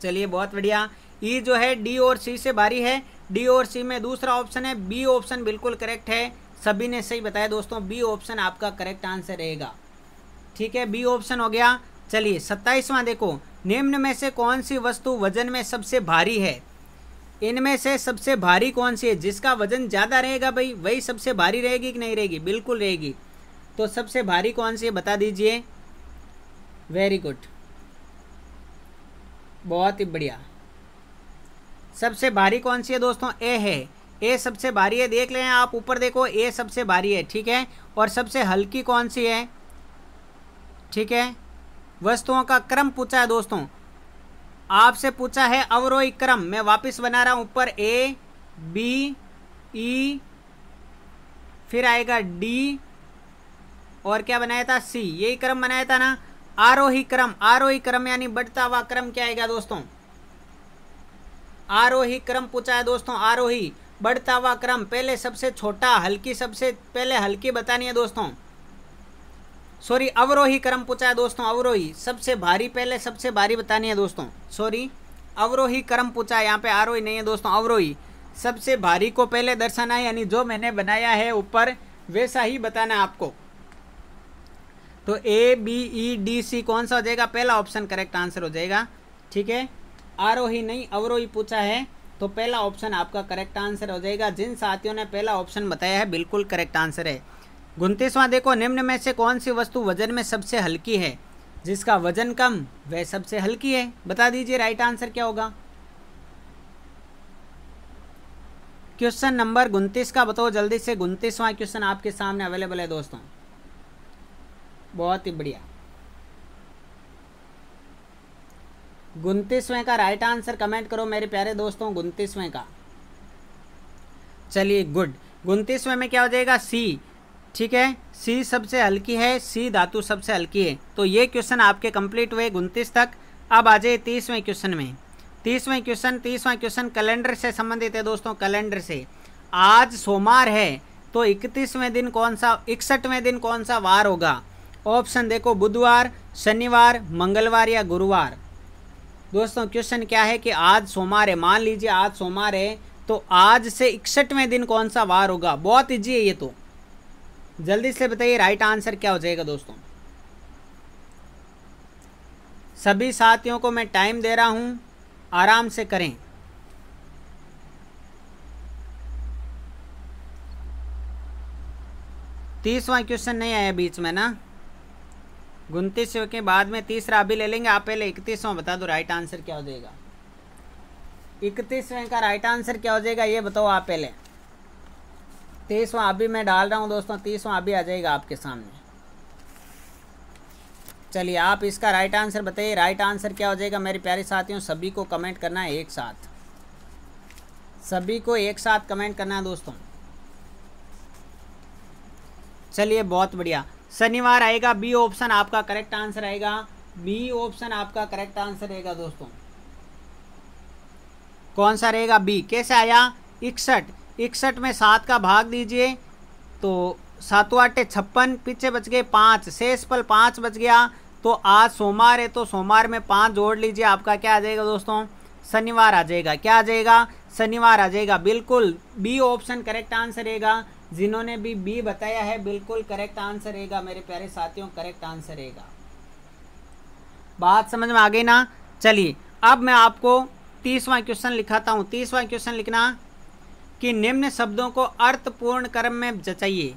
चलिए बहुत बढ़िया ई जो है डी और सी से भारी है डी और सी में दूसरा ऑप्शन है बी ऑप्शन बिल्कुल करेक्ट है सभी ने सही बताया दोस्तों बी ऑप्शन आपका करेक्ट आंसर रहेगा ठीक है बी ऑप्शन हो गया चलिए सत्ताईसवां देखो निम्न में से कौन सी वस्तु वजन में सबसे भारी है इनमें से सबसे भारी कौन सी है जिसका वजन ज़्यादा रहेगा भाई वही सबसे भारी रहेगी कि नहीं रहेगी बिल्कुल रहेगी तो सबसे भारी कौन सी है बता दीजिए वेरी गुड बहुत ही बढ़िया सबसे भारी कौन सी है दोस्तों ए है ए सबसे भारी है देख लें आप ऊपर देखो ए सबसे भारी है ठीक है और सबसे हल्की कौन सी है ठीक है वस्तुओं का क्रम पूछा है दोस्तों आपसे पूछा है अवरोही क्रम मैं वापस बना रहा हूँ ऊपर ए बी ई फिर आएगा डी और क्या बनाया था सी यही क्रम बनाया था ना आरोही क्रम आरोही क्रम यानी बढ़ता हुआ क्रम क्या आएगा दोस्तों आरोही क्रम पूछा है दोस्तों आरोही बढ़ता हुआ क्रम पहले सबसे छोटा हल्की सबसे पहले हल्की बतानी है दोस्तों सॉरी अवरोही क्रम पूछा है दोस्तों अवरोही सबसे भारी पहले सबसे भारी बतानी है दोस्तों सॉरी अवरोही क्रम पूछा है यहाँ पे आरोही नहीं है दोस्तों अवरोही सबसे भारी को पहले दर्शाना है यानी जो मैंने बनाया है ऊपर वैसा ही बताना है आपको तो A B E D C कौन सा हो जाएगा पहला ऑप्शन करेक्ट आंसर हो जाएगा ठीक है आरोही नहीं अवरोही पूछा है तो पहला ऑप्शन आपका करेक्ट आंसर हो जाएगा जिन साथियों ने पहला ऑप्शन बताया है बिल्कुल करेक्ट आंसर है घुनतीसवां देखो निम्न में से कौन सी वस्तु वजन में सबसे हल्की है जिसका वजन कम वह सबसे हल्की है बता दीजिए राइट आंसर क्या होगा क्वेश्चन नंबर उनतीस का बताओ जल्दी से उनतीसवां क्वेश्चन आपके सामने अवेलेबल है दोस्तों बहुत ही बढ़िया उनतीसवें का राइट आंसर कमेंट करो मेरे प्यारे दोस्तों उनतीसवें का चलिए गुड उनतीसवें में क्या हो जाएगा सी ठीक है सी सबसे हल्की है सी धातु सबसे हल्की है तो ये क्वेश्चन आपके कंप्लीट हुए उनतीस तक अब आ जाए तीसवें क्वेश्चन में तीसवें क्वेश्चन तीसवा क्वेश्चन कैलेंडर से संबंधित है दोस्तों कैलेंडर से आज सोमवार है तो इकतीसवें दिन कौन सा इकसठवें दिन कौन सा वार होगा ऑप्शन देखो बुधवार शनिवार मंगलवार या गुरुवार दोस्तों क्वेश्चन क्या है कि आज सोमवार है मान लीजिए आज सोमवार है तो आज से इकसठवें दिन कौन सा वार होगा बहुत ईजी है ये तो जल्दी से बताइए राइट आंसर क्या हो जाएगा दोस्तों सभी साथियों को मैं टाइम दे रहा हूं आराम से करें तीसवा क्वेश्चन नहीं आया बीच में ना उनतीस के बाद में तीसरा अभी ले लेंगे आप पहले इकतीसवां बता दो राइट आंसर क्या हो जाएगा इकतीसवें का राइट आंसर क्या हो जाएगा ये बताओ आप पहले तीसवां अभी मैं डाल रहा हूँ दोस्तों तीसवां अभी आ जाएगा आपके सामने चलिए आप इसका राइट आंसर बताइए राइट आंसर क्या हो जाएगा मेरे प्यारे साथियों सभी को कमेंट करना है एक साथ सभी को एक साथ कमेंट करना है दोस्तों चलिए बहुत बढ़िया शनिवार आएगा बी ऑप्शन आपका करेक्ट आंसर आएगा बी ऑप्शन आपका करेक्ट आंसर रहेगा दोस्तों कौन सा रहेगा बी कैसे आया इकसठ इकसठ में सात का भाग दीजिए तो सातों आठे छप्पन पीछे बच गए पाँच शेष पल पाँच बच गया तो आज सोमवार है तो सोमवार में पाँच जोड़ लीजिए आपका क्या आ जाएगा दोस्तों शनिवार आ जाएगा क्या आ जाएगा शनिवार आ जाएगा बिल्कुल बी ऑप्शन करेक्ट आंसर रहेगा जिन्होंने भी बी बताया है बिल्कुल करेक्ट आंसर रहेगा मेरे प्यारे साथियों करेक्ट आंसर रहेगा बात समझ में आ गई ना चलिए अब मैं आपको तीसवां क्वेश्चन लिखाता हूँ तीसवां क्वेश्चन लिखना कि निम्न शब्दों को अर्थपूर्ण क्रम में जचाइए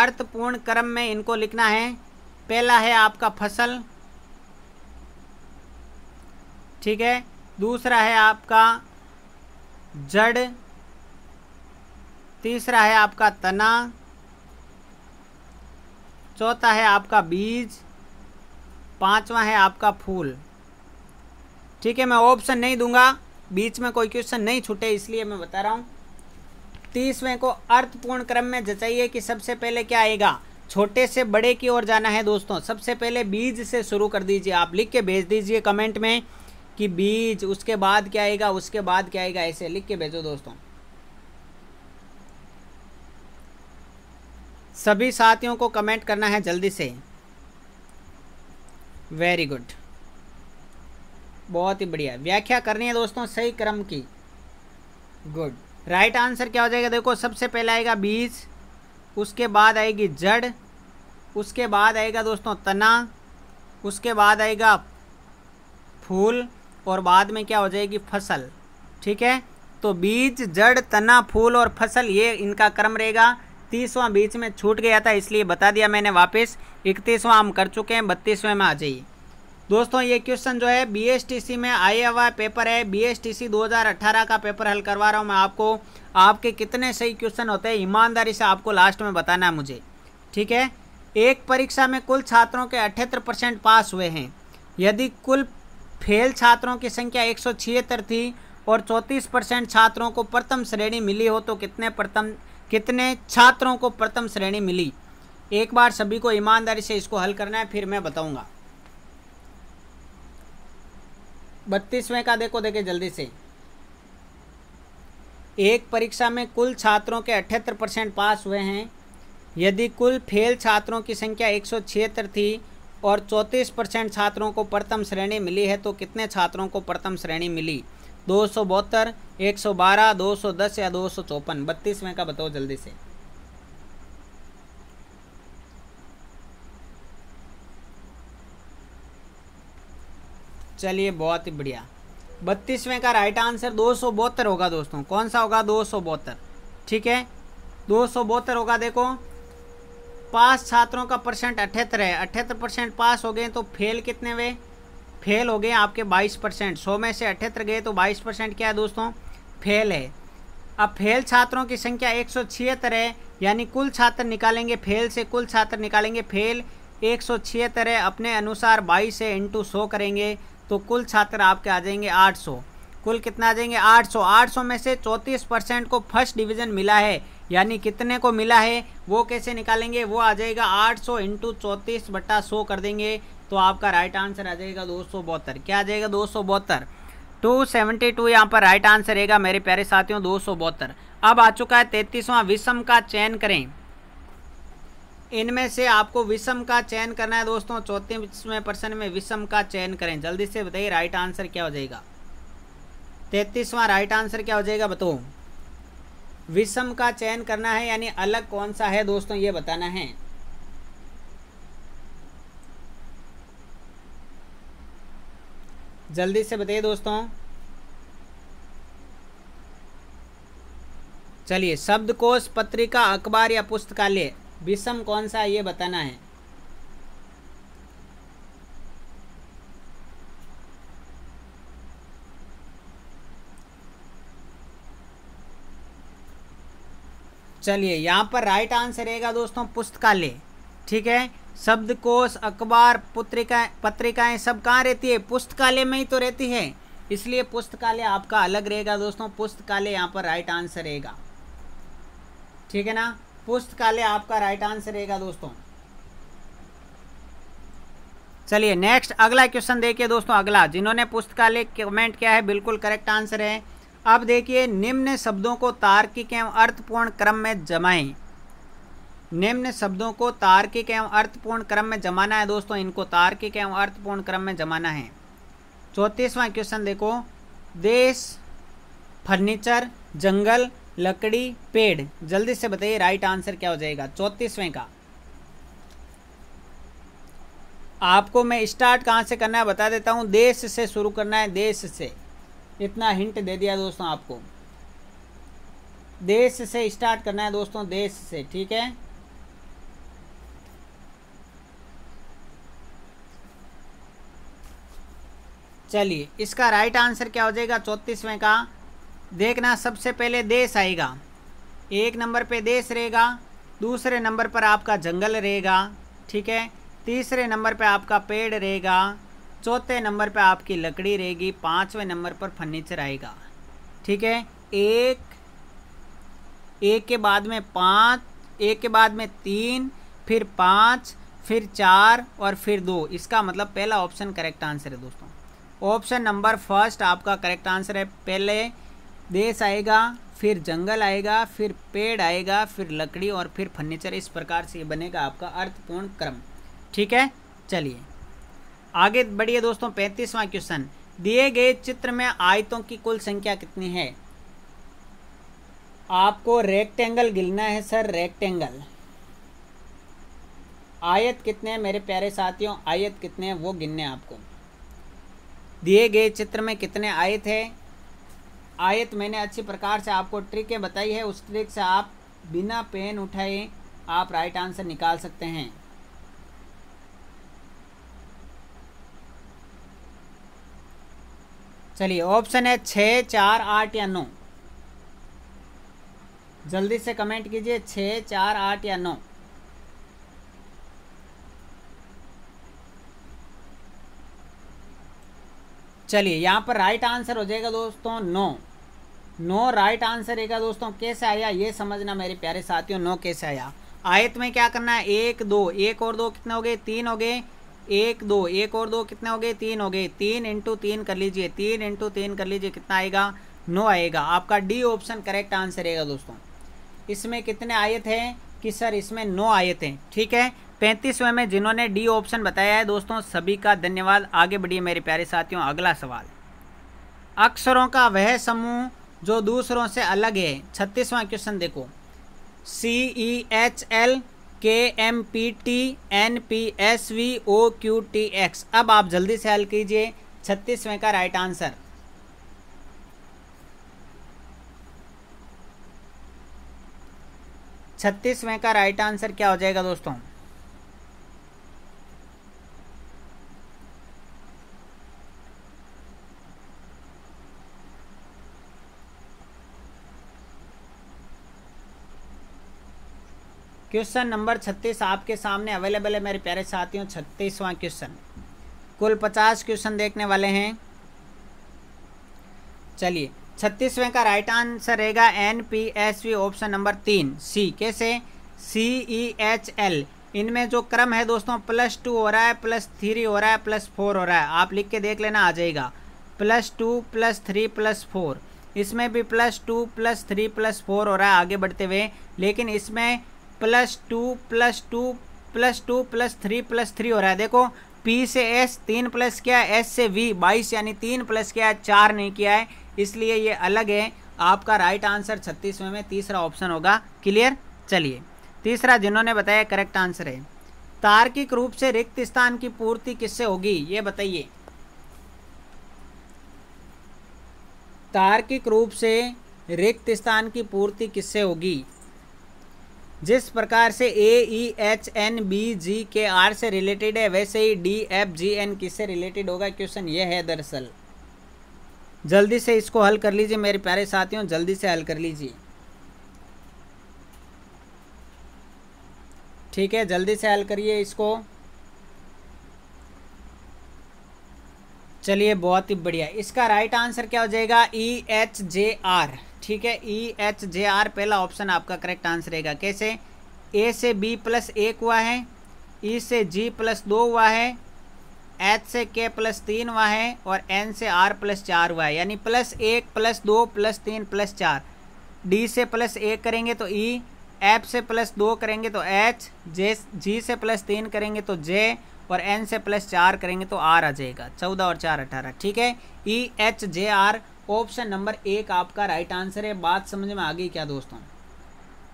अर्थपूर्ण क्रम में इनको लिखना है पहला है आपका फसल ठीक है दूसरा है आपका जड़ तीसरा है आपका तना चौथा है आपका बीज पांचवा है आपका फूल ठीक है मैं ऑप्शन नहीं दूंगा बीच में कोई क्वेश्चन नहीं छूटे इसलिए मैं बता रहा हूँ तीसवें को अर्थपूर्ण क्रम में जचाइए कि सबसे पहले क्या आएगा छोटे से बड़े की ओर जाना है दोस्तों सबसे पहले बीज से शुरू कर दीजिए आप लिख के भेज दीजिए कमेंट में कि बीज उसके बाद क्या आएगा उसके बाद क्या आएगा ऐसे लिख के भेजो दोस्तों सभी साथियों को कमेंट करना है जल्दी से वेरी गुड बहुत ही बढ़िया व्याख्या करनी है दोस्तों सही क्रम की गुड राइट आंसर क्या हो जाएगा देखो सबसे पहले आएगा बीज उसके बाद आएगी जड़ उसके बाद आएगा दोस्तों तना उसके बाद आएगा फूल और बाद में क्या हो जाएगी फसल ठीक है तो बीज जड़ तना फूल और फसल ये इनका क्रम रहेगा तीसवां बीच में छूट गया था इसलिए बता दिया मैंने वापस इकतीसवां हम कर चुके हैं बत्तीसवें में आ जाइए दोस्तों ये क्वेश्चन जो है बीएसटीसी में आया हुआ पेपर है बीएसटीसी 2018 का पेपर हल करवा रहा हूँ मैं आपको आपके कितने सही क्वेश्चन होते हैं ईमानदारी से आपको लास्ट में बताना है मुझे ठीक है एक परीक्षा में कुल छात्रों के अठहत्तर परसेंट पास हुए हैं यदि कुल फेल छात्रों की संख्या एक थी और चौंतीस परसेंट छात्रों को प्रथम श्रेणी मिली हो तो कितने प्रथम कितने छात्रों को प्रथम श्रेणी मिली एक बार सभी को ईमानदारी से इसको हल करना है फिर मैं बताऊंगा बत्तीसवें का देखो देखे जल्दी से एक परीक्षा में कुल छात्रों के अठहत्तर परसेंट पास हुए हैं यदि कुल फेल छात्रों की संख्या एक सौ छिहत्तर थी और चौंतीस परसेंट छात्रों को प्रथम श्रेणी मिली है तो कितने छात्रों को प्रथम श्रेणी मिली दो सौ बहत्तर एक सौ बारह दो सौ दस या दो सौ चौपन बत्तीसवें का बताओ जल्दी से चलिए बहुत ही बढ़िया बत्तीसवें का राइट आंसर दो सौ बहत्तर होगा दोस्तों कौन सा होगा दो सौ बहत्तर ठीक है दो सौ बहत्तर होगा देखो पास छात्रों का परसेंट अठहत्तर है अठहत्तर परसेंट पास हो गए तो फेल कितने हुए फेल हो गए आपके 22 परसेंट सौ में से अठहत्तर गए तो 22 परसेंट क्या है दोस्तों फेल है अब फेल छात्रों की संख्या एक है यानी कुल छात्र निकालेंगे फेल से कुल छात्र निकालेंगे फेल एक है अपने अनुसार बाईस है इंटू सौ करेंगे तो कुल छात्र आपके आ जाएंगे आठ सौ कुल कितना आ जाएंगे 800 800 में से 34 परसेंट को फर्स्ट डिवीजन मिला है यानी कितने को मिला है वो कैसे निकालेंगे वो आ जाएगा 800 सौ इंटू चौंतीस बट्टा सो कर देंगे तो आपका राइट आंसर आ जाएगा दो सौ बहत्तर क्या आ जाएगा दो सौ बहत्तर टू सेवेंटी टू यहाँ पर राइट आंसर रहेगा मेरे प्यारे साथियों दो सौ बहत्तर अब आ चुका है तैतीसवां विषम का चयन करें इनमें से आपको विषम का चयन करना है दोस्तों चौतीसवें परसेंट में विषम का चयन करें जल्दी से बताइए राइट आंसर क्या हो जाएगा तैतीसवां राइट आंसर क्या हो जाएगा बताओ विषम का चयन करना है यानी अलग कौन सा है दोस्तों ये बताना है जल्दी से बताइए दोस्तों चलिए शब्दकोश पत्रिका अखबार या पुस्तकालय विषम कौन सा है ये बताना है चलिए यहाँ पर राइट आंसर रहेगा दोस्तों पुस्तकालय ठीक है शब्दकोश अखबार पत्रिकाएं पत्रिकाएँ सब कहाँ रहती है पुस्तकालय में ही तो रहती है इसलिए पुस्तकालय आपका अलग रहेगा दोस्तों पुस्तकालय यहाँ पर राइट आंसर रहेगा ठीक है ना पुस्तकालय आपका राइट आंसर रहेगा दोस्तों चलिए नेक्स्ट अगला क्वेश्चन देखिए दोस्तों अगला जिन्होंने पुस्तकालय कमेंट किया है बिल्कुल करेक्ट आंसर है अब देखिए निम्न शब्दों को तार्किक एवं अर्थपूर्ण क्रम में जमाएं निम्न शब्दों को तार्किक एवं अर्थपूर्ण क्रम में जमाना है दोस्तों इनको तार्किक एवं अर्थपूर्ण क्रम में जमाना है चौंतीसवां क्वेश्चन देखो देश फर्नीचर जंगल लकड़ी पेड़ जल्दी से बताइए राइट आंसर क्या हो जाएगा चौंतीसवें का आपको मैं स्टार्ट कहाँ से करना है बता देता हूँ देश से शुरू करना है देश से इतना हिंट दे दिया दोस्तों आपको देश से स्टार्ट करना है दोस्तों देश से ठीक है चलिए इसका राइट आंसर क्या हो जाएगा चौंतीसवें का देखना सबसे पहले देश आएगा एक नंबर पे देश रहेगा दूसरे नंबर पर आपका जंगल रहेगा ठीक है तीसरे नंबर पे आपका पेड़ रहेगा चौथे नंबर पे आपकी लकड़ी रहेगी पाँचवें नंबर पर फर्नीचर आएगा ठीक है एक एक के बाद में पाँच एक के बाद में तीन फिर पाँच फिर चार और फिर दो इसका मतलब पहला ऑप्शन करेक्ट आंसर है दोस्तों ऑप्शन नंबर फर्स्ट आपका करेक्ट आंसर है पहले देश आएगा फिर जंगल आएगा फिर पेड़ आएगा फिर लकड़ी और फिर फर्नीचर इस प्रकार से बनेगा आपका अर्थपूर्ण क्रम ठीक है चलिए आगे बढ़िए दोस्तों पैंतीसवां क्वेश्चन दिए गए चित्र में आयतों की कुल संख्या कितनी है आपको रेक्टेंगल गिनना है सर रेक्टेंगल आयत कितने हैं मेरे प्यारे साथियों आयत कितने हैं वो गिनने आपको दिए गए चित्र में कितने आयत है आयत मैंने अच्छी प्रकार से आपको ट्रिकें बताई है उस ट्रिक से आप बिना पेन उठाए आप राइट आंसर निकाल सकते हैं चलिए ऑप्शन है छः चार आठ या नौ जल्दी से कमेंट कीजिए छः चार आठ या नौ चलिए यहाँ पर राइट आंसर हो जाएगा दोस्तों नौ नो राइट आंसर रहेगा दोस्तों कैसे आया ये समझना मेरे प्यारे साथियों नो कैसे आया आयत में क्या करना है एक दो एक और दो कितने हो गए तीन हो गए एक दो एक और दो कितने हो गए तीन हो गए तीन इंटू तीन कर लीजिए तीन इंटू तीन कर लीजिए कितना आएगा नो आएगा आपका डी ऑप्शन करेक्ट आंसर रहेगा दोस्तों इसमें कितने आयत हैं कि सर इसमें नो आयत हैं ठीक है पैंतीसवें में जिन्होंने डी ऑप्शन बताया है दोस्तों सभी का धन्यवाद आगे बढ़िए मेरे प्यारे साथियों अगला सवाल अक्षरों का वह समूह जो दूसरों से अलग है छत्तीसवां क्वेश्चन देखो C E H L K M P T N P S V O Q T X अब आप जल्दी से हल कीजिए छत्तीसवें का राइट आंसर छत्तीसवें का राइट आंसर क्या हो जाएगा दोस्तों क्वेश्चन नंबर छत्तीस आपके सामने अवेलेबल है मेरे प्यारे साथियों छत्तीसवां क्वेश्चन कुल पचास क्वेश्चन देखने वाले हैं चलिए छत्तीसवें का राइट आंसर रहेगा N P S V option number तीन सी कैसे सी ई एच एल इनमें जो क्रम है दोस्तों प्लस टू हो रहा है प्लस थ्री हो रहा है प्लस फोर हो रहा है आप लिख के देख लेना आ जाएगा plus two plus three plus four इसमें भी plus two plus three plus four हो रहा है आगे बढ़ते हुए लेकिन इसमें plus two plus two plus two plus three plus three हो रहा है देखो पी से एस तीन प्लस किया है एस से वी बाईस यानी तीन प्लस किया है चार नहीं किया है इसलिए ये अलग है आपका राइट आंसर छत्तीसवें में तीसरा ऑप्शन होगा क्लियर चलिए तीसरा जिन्होंने बताया करेक्ट आंसर है तार्किक रूप से रिक्त स्थान की पूर्ति किससे होगी ये बताइए तार्किक रूप से रिक्त स्थान की पूर्ति किससे होगी जिस प्रकार से A E H N B G K R से रिलेटेड है वैसे ही डी एफ जी एन किससे रिलेटेड होगा क्वेश्चन ये है दरअसल जल्दी से इसको हल कर लीजिए मेरे प्यारे साथियों जल्दी से हल कर लीजिए ठीक है जल्दी से हल करिए इसको चलिए बहुत ही बढ़िया इसका राइट आंसर क्या हो जाएगा ई एच जे आर ठीक है ई एच जे आर पहला ऑप्शन आपका करेक्ट आंसर रहेगा कैसे ए से बी प्लस एक हुआ है ई e से जी प्लस दो हुआ है एच से के प्लस तीन हुआ है और एन से आर प्लस चार हुआ है यानी प्लस एक प्लस दो प्लस तीन प्लस चार डी से प्लस एक करेंगे तो ई e, एफ से प्लस दो करेंगे तो एच जे जी से प्लस तीन करेंगे तो जे और एन से प्लस चार करेंगे तो आर आ जाएगा चौदह और चार अठारह ठीक है E H J R option number एक आपका राइट आंसर है बात समझ में आ गई क्या दोस्तों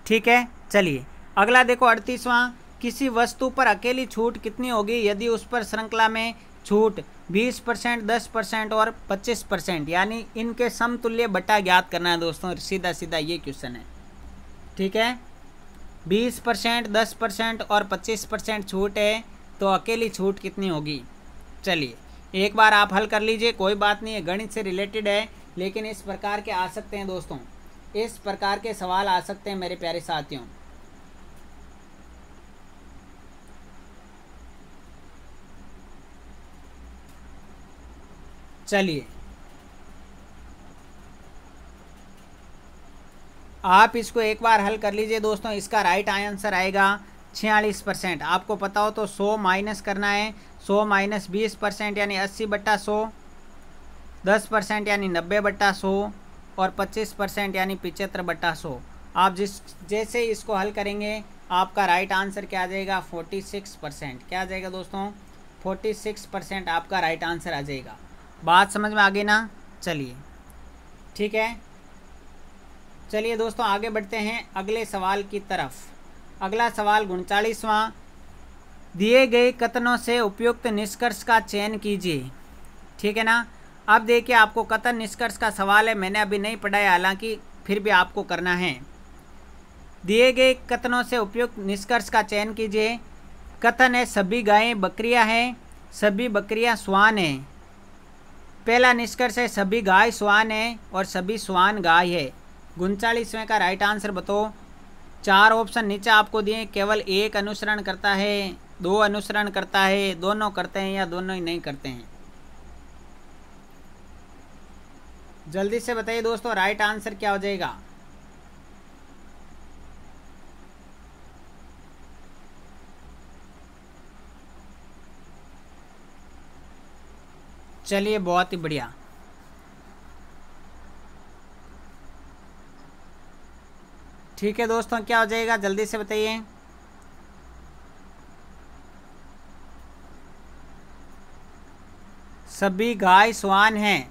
ठीक है चलिए अगला देखो अड़तीसवां किसी वस्तु पर अकेली छूट कितनी होगी यदि उस पर श्रृंखला में छूट 20 परसेंट दस परसेंट और 25 परसेंट यानी इनके समतुल्य बटा ज्ञात करना है दोस्तों सीधा सीधा ये क्वेश्चन है ठीक है 20 परसेंट दस परसेंट और 25 परसेंट छूट है तो अकेली छूट कितनी होगी चलिए एक बार आप हल कर लीजिए कोई बात नहीं है गणित से रिलेटेड है लेकिन इस प्रकार के आ सकते हैं दोस्तों इस प्रकार के सवाल आ सकते हैं मेरे प्यारे साथियों चलिए आप इसको एक बार हल कर लीजिए दोस्तों इसका राइट आंसर आएगा छियालीस परसेंट आपको पता हो तो सौ माइनस करना है सौ माइनस बीस परसेंट यानी अस्सी बट्टा सौ दस परसेंट यानी नब्बे बट्टा सौ और पच्चीस परसेंट यानी पिचहत्तर बट्टा सौ आप जिस जैसे इसको हल करेंगे आपका राइट आंसर क्या आ जाएगा फोर्टी सिक्स परसेंट क्या आ जाएगा दोस्तों फोर्टी सिक्स परसेंट आपका राइट आंसर आ जाएगा बात समझ में आगे ना चलिए ठीक है चलिए दोस्तों आगे बढ़ते हैं अगले सवाल की तरफ अगला सवाल उनचालीसवां दिए गए कथनों से उपयुक्त निष्कर्ष का चयन कीजिए ठीक है ना अब देखिए आपको कथन निष्कर्ष का सवाल है मैंने अभी नहीं पढ़ाया हालांकि फिर भी आपको करना है दिए गए कथनों से उपयुक्त निष्कर्ष का चयन कीजिए कथन है सभी गायें बकरियां हैं सभी बकरियां स्वान हैं पहला निष्कर्ष है सभी गाय स्वान है और सभी स्वान गाय है उनचालीसवें का राइट आंसर बताओ चार ऑप्शन नीचे आपको दिए केवल एक अनुसरण करता है दो अनुसरण करता है दोनों करते हैं या दोनों ही नहीं करते हैं जल्दी से बताइए दोस्तों राइट आंसर क्या हो जाएगा चलिए बहुत ही बढ़िया ठीक है दोस्तों क्या हो जाएगा जल्दी से बताइए सभी गाय स्वान हैं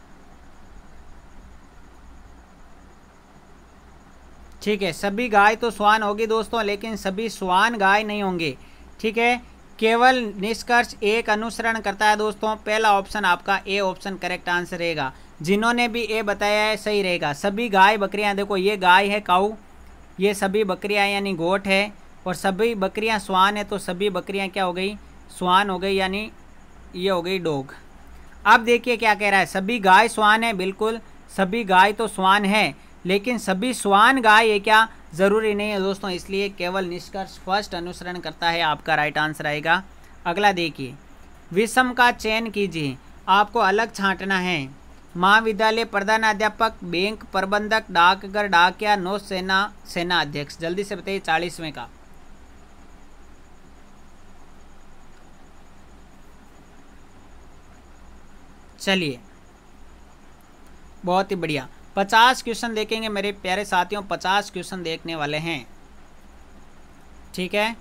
ठीक है सभी गाय तो स्वान होगी दोस्तों लेकिन सभी स्वान गाय नहीं होंगे ठीक है केवल निष्कर्ष एक अनुसरण करता है दोस्तों पहला ऑप्शन आपका ए ऑप्शन करेक्ट आंसर रहेगा जिन्होंने भी ए बताया है सही रहेगा सभी गाय बकरियां देखो ये गाय है काऊ ये सभी बकरियां यानी गोट है और सभी बकरियां स्वान है तो सभी बकरियां क्या हो गई स्वान हो गई यानी ये हो गई डोग अब देखिए क्या कह रहा है सभी गाय स्वान है बिल्कुल सभी गाय तो स्वान है लेकिन सभी स्वान गाय ये क्या ज़रूरी नहीं है दोस्तों इसलिए केवल निष्कर्ष फर्स्ट अनुसरण करता है आपका राइट आंसर आएगा अगला देखिए विषम का चयन कीजिए आपको अलग छांटना है महाविद्यालय प्रधानाध्यापक बैंक प्रबंधक डाकघर डाक या नौ सेना सेना अध्यक्ष जल्दी से बताइए चालीसवें का चलिए बहुत ही बढ़िया पचास क्वेश्चन देखेंगे मेरे प्यारे साथियों पचास क्वेश्चन देखने वाले हैं ठीक है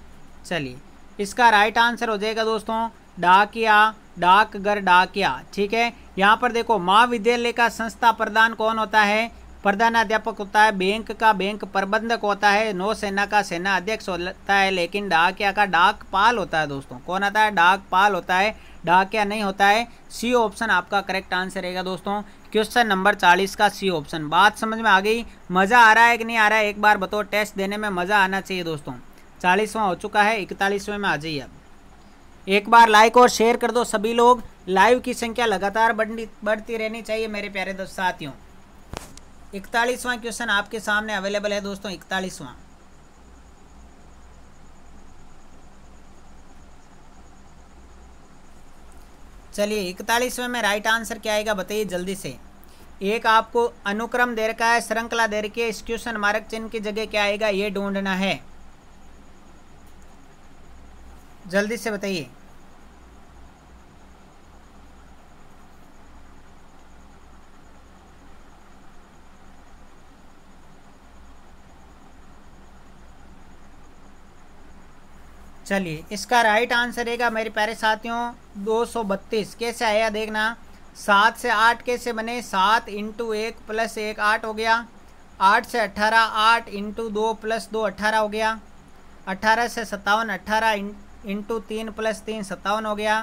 चलिए इसका राइट आंसर हो जाएगा दोस्तों डाकिया डाकघर डाकिया ठीक है यहाँ पर देखो महाविद्यालय का संस्था प्रधान कौन होता है प्रधानाध्यापक होता है बैंक का बैंक प्रबंधक होता है नौसेना का सेना अध्यक्ष होता है लेकिन डाकिया का डाक पाल होता है दोस्तों कौन आता है डाक पाल होता है डाकिया नहीं होता है सी ऑप्शन आपका करेक्ट आंसर रहेगा दोस्तों क्वेश्चन नंबर चालीस का सी ऑप्शन बात समझ में आ गई मज़ा आ रहा है कि नहीं आ रहा है एक बार बताओ टेस्ट देने में मज़ा आना चाहिए दोस्तों चालीसवां हो चुका है इकतालीसवें में आ जाइए अब एक बार लाइक और शेयर कर दो सभी लोग लाइव की संख्या लगातार बढ़ती रहनी चाहिए मेरे प्यारे दोस्त साथियों इकतालीसवां क्वेश्चन आपके सामने अवेलेबल है दोस्तों इकतालीसवां चलिए इकतालीसवें में राइट आंसर क्या आएगा बताइए जल्दी से एक आपको अनुक्रम दे रखा है श्रृंखला दे रखी है इस क्वेश्चन मार्क चिन्ह की जगह क्या आएगा ये ढूंढना है जल्दी से बताइए चलिए इसका राइट आंसर रहेगा मेरे प्यारे साथियों दो सौ बत्तीस कैसे आया देखना सात से आठ कैसे बने सात इंटू एक प्लस एक आठ हो गया आठ से अट्ठारह आठ इंटू दो प्लस दो अट्ठारह हो गया अट्ठारह से सत्तावन अट्ठारह इंटू तीन प्लस तीन सत्तावन हो गया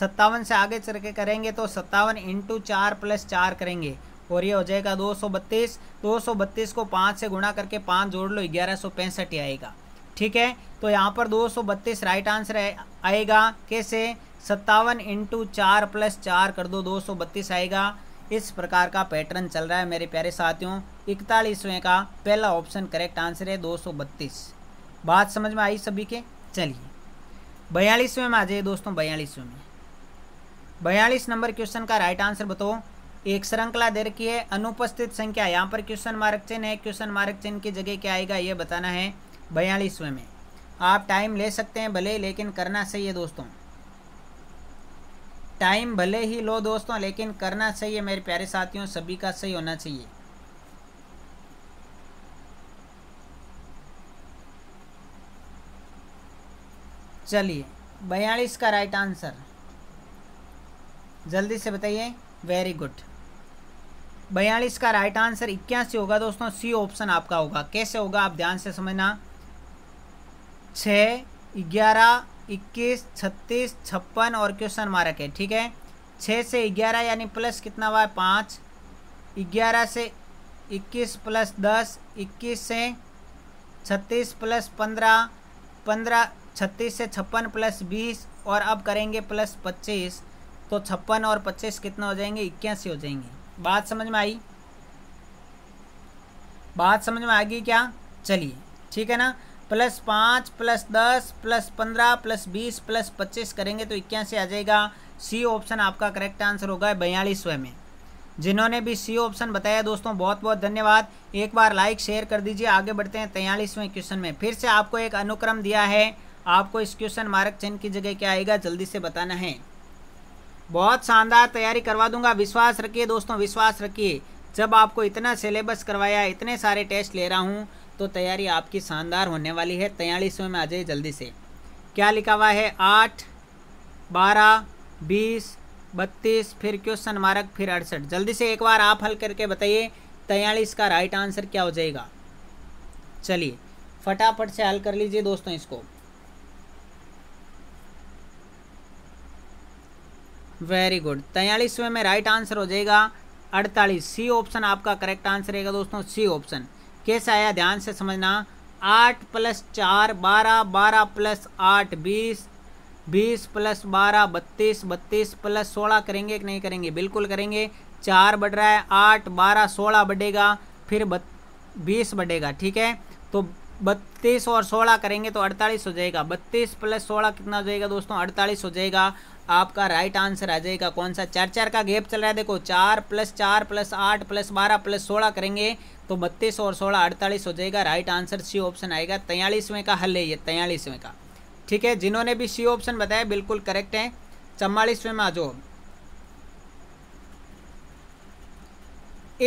सत्तावन से आगे चल के करेंगे तो सत्तावन इंटू चार प्लस चार करेंगे और ये हो जाएगा दो सौ बत्तीस दो सौ बत्तीस को पाँच से गुणा करके पाँच जोड़ लो ग्यारह सौ पैंसठ आएगा ठीक है तो यहाँ पर दो सौ बत्तीस राइट आंसर आएगा कैसे सत्तावन इंटू चार प्लस चार कर दो दो सौ बत्तीस आएगा इस प्रकार का पैटर्न चल रहा है मेरे प्यारे साथियों इकतालीसवें का पहला ऑप्शन करेक्ट आंसर है दो सौ बत्तीस बात समझ में आई सभी के चलिए बयालीसवें में आ जाइए दोस्तों बयालीसवें में बयालीस नंबर क्वेश्चन का राइट आंसर बताओ एक श्रृंखला दे रखी है अनुपस्थित संख्या यहाँ पर क्वेश्चन मार्क चिन्ह है क्वेश्चन मार्क चिन्ह की जगह क्या आएगा ये बताना है बयालीसवें में आप टाइम ले सकते हैं भले लेकिन करना चाहिए दोस्तों टाइम भले ही लो दोस्तों लेकिन करना है मेरे प्यारे साथियों सभी का सही होना चाहिए चलिए बयालीस का राइट आंसर जल्दी से बताइए वेरी गुड बयालीस का राइट आंसर इक्यासी होगा दोस्तों सी ऑप्शन आपका होगा कैसे होगा आप ध्यान से समझना छः ग्यारह इक्कीस छत्तीस छप्पन और क्वेश्चन मार्क है ठीक है छः से ग्यारह यानी प्लस कितना हुआ है पाँच ग्यारह से इक्कीस प्लस दस इक्कीस से छत्तीस प्लस पंद्रह पंद्रह छत्तीस से छप्पन प्लस बीस और अब करेंगे प्लस पच्चीस तो छप्पन और पच्चीस कितना हो जाएंगे इक्यासी हो जाएंगे बात समझ में आई बात समझ में आ गई क्या चलिए ठीक है ना प्लस पाँच प्लस दस प्लस पंद्रह प्लस बीस प्लस पच्चीस करेंगे तो इक्यासी आ जाएगा सी ऑप्शन आपका करेक्ट आंसर होगा बयालीसवें में जिन्होंने भी सी ऑप्शन बताया दोस्तों बहुत बहुत धन्यवाद एक बार लाइक शेयर कर दीजिए आगे बढ़ते हैं तयालीसवें क्वेश्चन में फिर से आपको एक अनुक्रम दिया है आपको इस क्वेश्चन मार्क चिन्ह की जगह क्या आएगा जल्दी से बताना है बहुत शानदार तैयारी करवा दूंगा विश्वास रखिए दोस्तों विश्वास रखिए जब आपको इतना सिलेबस करवाया इतने सारे टेस्ट ले रहा हूँ तो तैयारी आपकी शानदार होने वाली है तैयारी में आ जाइए जल्दी से क्या लिखा हुआ है आठ बारह बीस बत्तीस फिर क्वेश्चन मार्क फिर अड़सठ जल्दी से एक बार आप हल करके बताइए तैयलीस का राइट आंसर क्या हो जाएगा चलिए फटाफट से हल कर लीजिए दोस्तों इसको वेरी गुड तैयलीसवें में राइट आंसर हो जाएगा अड़तालीस सी ऑप्शन आपका करेक्ट आंसर रहेगा दोस्तों सी ऑप्शन कैसा आया ध्यान से समझना आठ प्लस चार बारह बारह प्लस आठ बीस बीस प्लस बारह बत्तीस बत्तीस प्लस सोलह करेंगे कि नहीं करेंगे बिल्कुल करेंगे चार बढ़ रहा है आठ बारह सोलह बढ़ेगा फिर बत् बीस बढ़ेगा ठीक है तो बत्तीस और सोलह करेंगे तो अड़तालीस हो जाएगा बत्तीस प्लस सोलह कितना हो जाएगा दोस्तों अड़तालीस हो जाएगा आपका राइट आंसर आ जाएगा कौन सा चार चार का गैप चल रहा है देखो चार प्लस चार प्लस आठ प्लस बारह प्लस सोलह करेंगे तो बत्तीस और सोलह अड़तालीस हो जाएगा राइट आंसर सी ऑप्शन आएगा तैयलीसवें का हल है ये तैयलीसवें का ठीक है जिन्होंने भी सी ऑप्शन बताया बिल्कुल करेक्ट है चवालीसवें में आ जाओ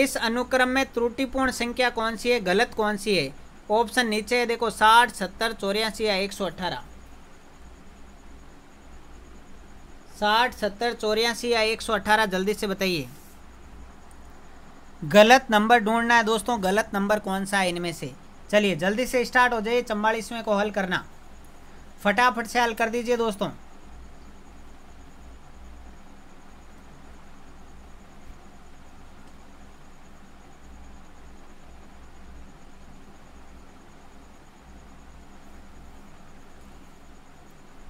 इस अनुक्रम में त्रुटिपूर्ण संख्या कौन सी है गलत कौन सी है ऑप्शन नीचे है देखो साठ सत्तर चौरासी या एक सौ अट्ठारह साठ सत्तर चौरासी या एक सौ अट्ठारह जल्दी से बताइए गलत नंबर ढूंढना है दोस्तों गलत नंबर कौन सा है इनमें से चलिए जल्दी से स्टार्ट हो जाइए चम्बालीसवें को हल करना फटाफट से हल कर दीजिए दोस्तों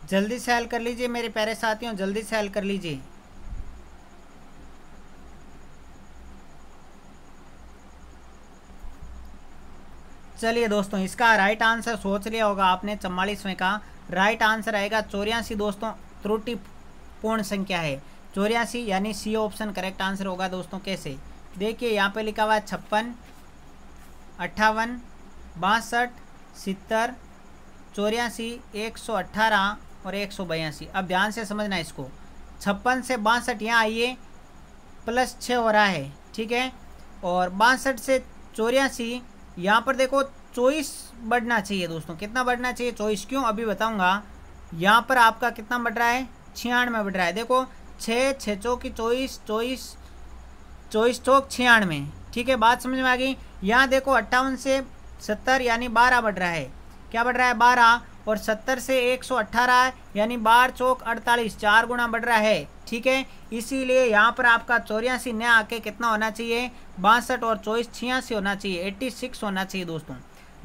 जल्दी सेल कर लीजिए मेरे प्यारे साथियों जल्दी सेल कर लीजिए चलिए दोस्तों इसका राइट आंसर सोच लिया होगा आपने चम्बालीसवें का राइट आंसर आएगा चौरासी दोस्तों त्रुटि पूर्ण संख्या है चौरासी यानी सी ऑप्शन करेक्ट आंसर होगा दोस्तों कैसे देखिए यहाँ पे लिखा हुआ है छप्पन अट्ठावन बासठ सितर चौरासी एक सौ अट्ठारह और एक सौ बयासी अब ध्यान से समझना इसको छप्पन से बासठ यहाँ आइए प्लस छः हो रहा है ठीक है और बासठ से चौरासी यहाँ पर देखो चौबीस बढ़ना चाहिए दोस्तों कितना बढ़ना चाहिए चौबीस क्यों अभी बताऊँगा यहाँ पर आपका कितना बढ़ रहा है छियानवे बढ़ रहा है देखो छः छः चौकी चौबीस चौबीस चौबीस चौक छियानवे ठीक है बात समझ में आ गई यहाँ देखो अट्ठावन से सत्तर यानी बारह बढ़ रहा है क्या बढ़ रहा है बारह और सत्तर से एक सौ अट्ठारह यानी बार चौक अड़तालीस चार गुना बढ़ रहा है ठीक है इसीलिए यहाँ पर आपका चौरासी न आके कितना होना चाहिए बासठ और चौबीस छियासी होना चाहिए एट्टी सिक्स होना चाहिए दोस्तों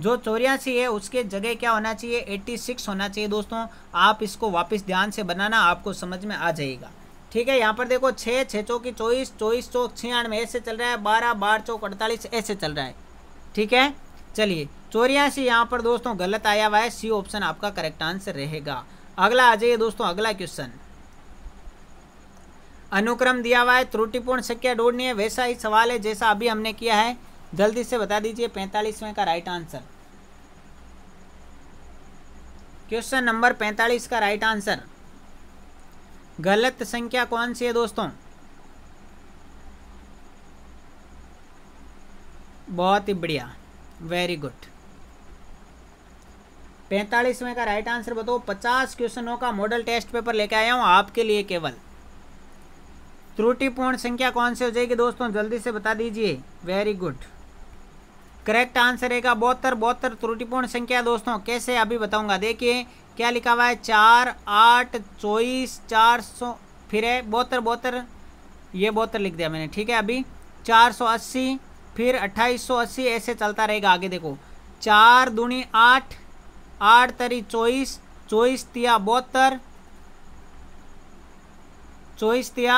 जो चौरासी है उसके जगह क्या होना चाहिए एट्टी सिक्स होना चाहिए दोस्तों आप इसको वापस ध्यान से बनाना आपको समझ में आ जाएगा ठीक है यहाँ पर देखो छः छः चौकी चौबीस चौबीस चौक छियानवे ऐसे चल रहा है बारह बारह चौक अड़तालीस ऐसे चल रहा है ठीक है चलिए चौरासी यहाँ पर दोस्तों गलत आया हुआ है सी ऑप्शन आपका करेक्ट आंसर रहेगा अगला आ जाइए दोस्तों अगला क्वेश्चन अनुक्रम दिया हुआ है त्रुटिपूर्ण संख्या ढूंढनी है वैसा ही सवाल है जैसा अभी हमने किया है जल्दी से बता दीजिए पैंतालीसवें का राइट आंसर क्वेश्चन नंबर पैंतालीस का राइट आंसर गलत संख्या कौन सी है दोस्तों बहुत ही बढ़िया वेरी गुड पैंतालीसवें का राइट आंसर बताओ पचास क्वेश्चनों का मॉडल टेस्ट पेपर लेके आया हूँ आपके लिए केवल त्रुटिपूर्ण संख्या कौन सी हो जाएगी दोस्तों जल्दी से बता दीजिए वेरी गुड करेक्ट आंसर है का बहत्तर बहत्तर त्रुटिपूर्ण संख्या दोस्तों कैसे अभी बताऊंगा देखिए क्या लिखा हुआ है चार आठ चौबीस चार सौ फिर है बहत्तर बहत्तर ये बहत्तर लिख दिया मैंने ठीक है अभी चार सौ अस्सी फिर अट्ठाईस सौ अस्सी ऐसे चलता रहेगा आगे देखो चार दूनी आठ आठ तरी चौबीस चौबीस तिया बहत्तर चौबीस तिया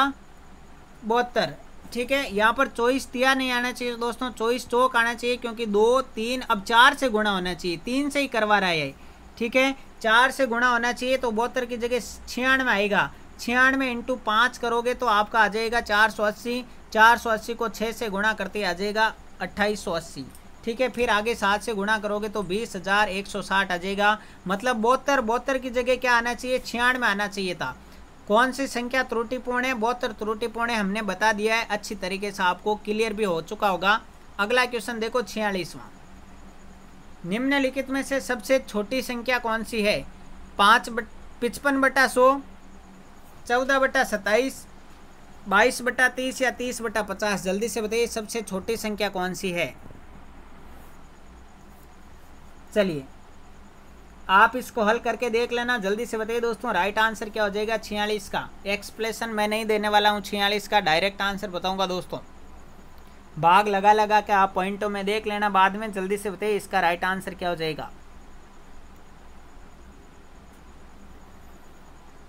बहत्तर ठीक है यहाँ पर चौबीस तिया नहीं आना चाहिए दोस्तों चौबीस चौक आना चाहिए क्योंकि दो तीन अब चार से गुणा होना चाहिए तीन से ही करवा रहा है ठीक है चार से गुणा होना चाहिए तो बहत्तर की जगह छियानवे आएगा छियानवे इंटू पाँच करोगे तो आपका आ जाएगा चार सौ अस्सी चार सौ अस्सी को छः से गुणा करते आ जाएगा अट्ठाईस सौ अस्सी ठीक है फिर आगे सात से गुणा करोगे तो बीस हज़ार एक सौ साठ आ जाएगा मतलब बहत्तर बहत्तर की जगह क्या आना चाहिए छियानवे आना चाहिए था कौन सी संख्या त्रुटिपूर्ण है बहत्तर त्रुटिपूर्ण है हमने बता दिया है अच्छी तरीके से आपको क्लियर भी हो चुका होगा अगला क्वेश्चन देखो छियालीसवां निम्नलिखित में से सबसे छोटी संख्या कौन सी है पाँच बट पिचपन बटा सौ चौदह बटा सत्ताईस बाईस बटा तीस या तीस बटा पचास जल्दी से बताइए सबसे छोटी संख्या कौन सी है चलिए आप इसको हल करके देख लेना जल्दी से बताइए दोस्तों राइट आंसर क्या हो जाएगा छियालीस का एक्सप्लेसन मैं नहीं देने वाला हूँ छियालीस का डायरेक्ट आंसर बताऊँगा दोस्तों भाग लगा लगा के आप पॉइंटों में देख लेना बाद में जल्दी से बताइए इसका राइट आंसर क्या हो जाएगा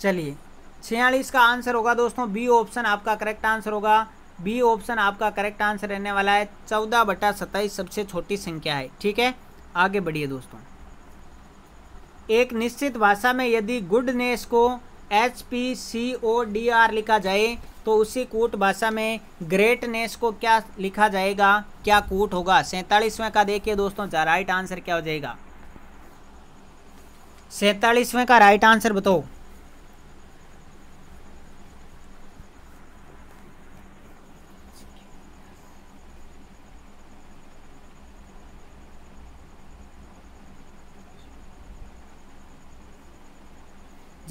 चलिए छियालीस का आंसर होगा दोस्तों बी ऑप्शन आपका करेक्ट आंसर होगा बी ऑप्शन आपका करेक्ट आंसर रहने वाला है चौदह बटा सत्ताईस सबसे छोटी संख्या है ठीक है आगे बढ़िए दोस्तों एक निश्चित भाषा में यदि गुडनेस को H P C O D R लिखा जाए तो उसी कूट भाषा में ग्रेटनेस को क्या लिखा जाएगा क्या कूट होगा सैंतालीसवें का देखिए दोस्तों राइट आंसर क्या हो जाएगा सैंतालीसवें का राइट आंसर बताओ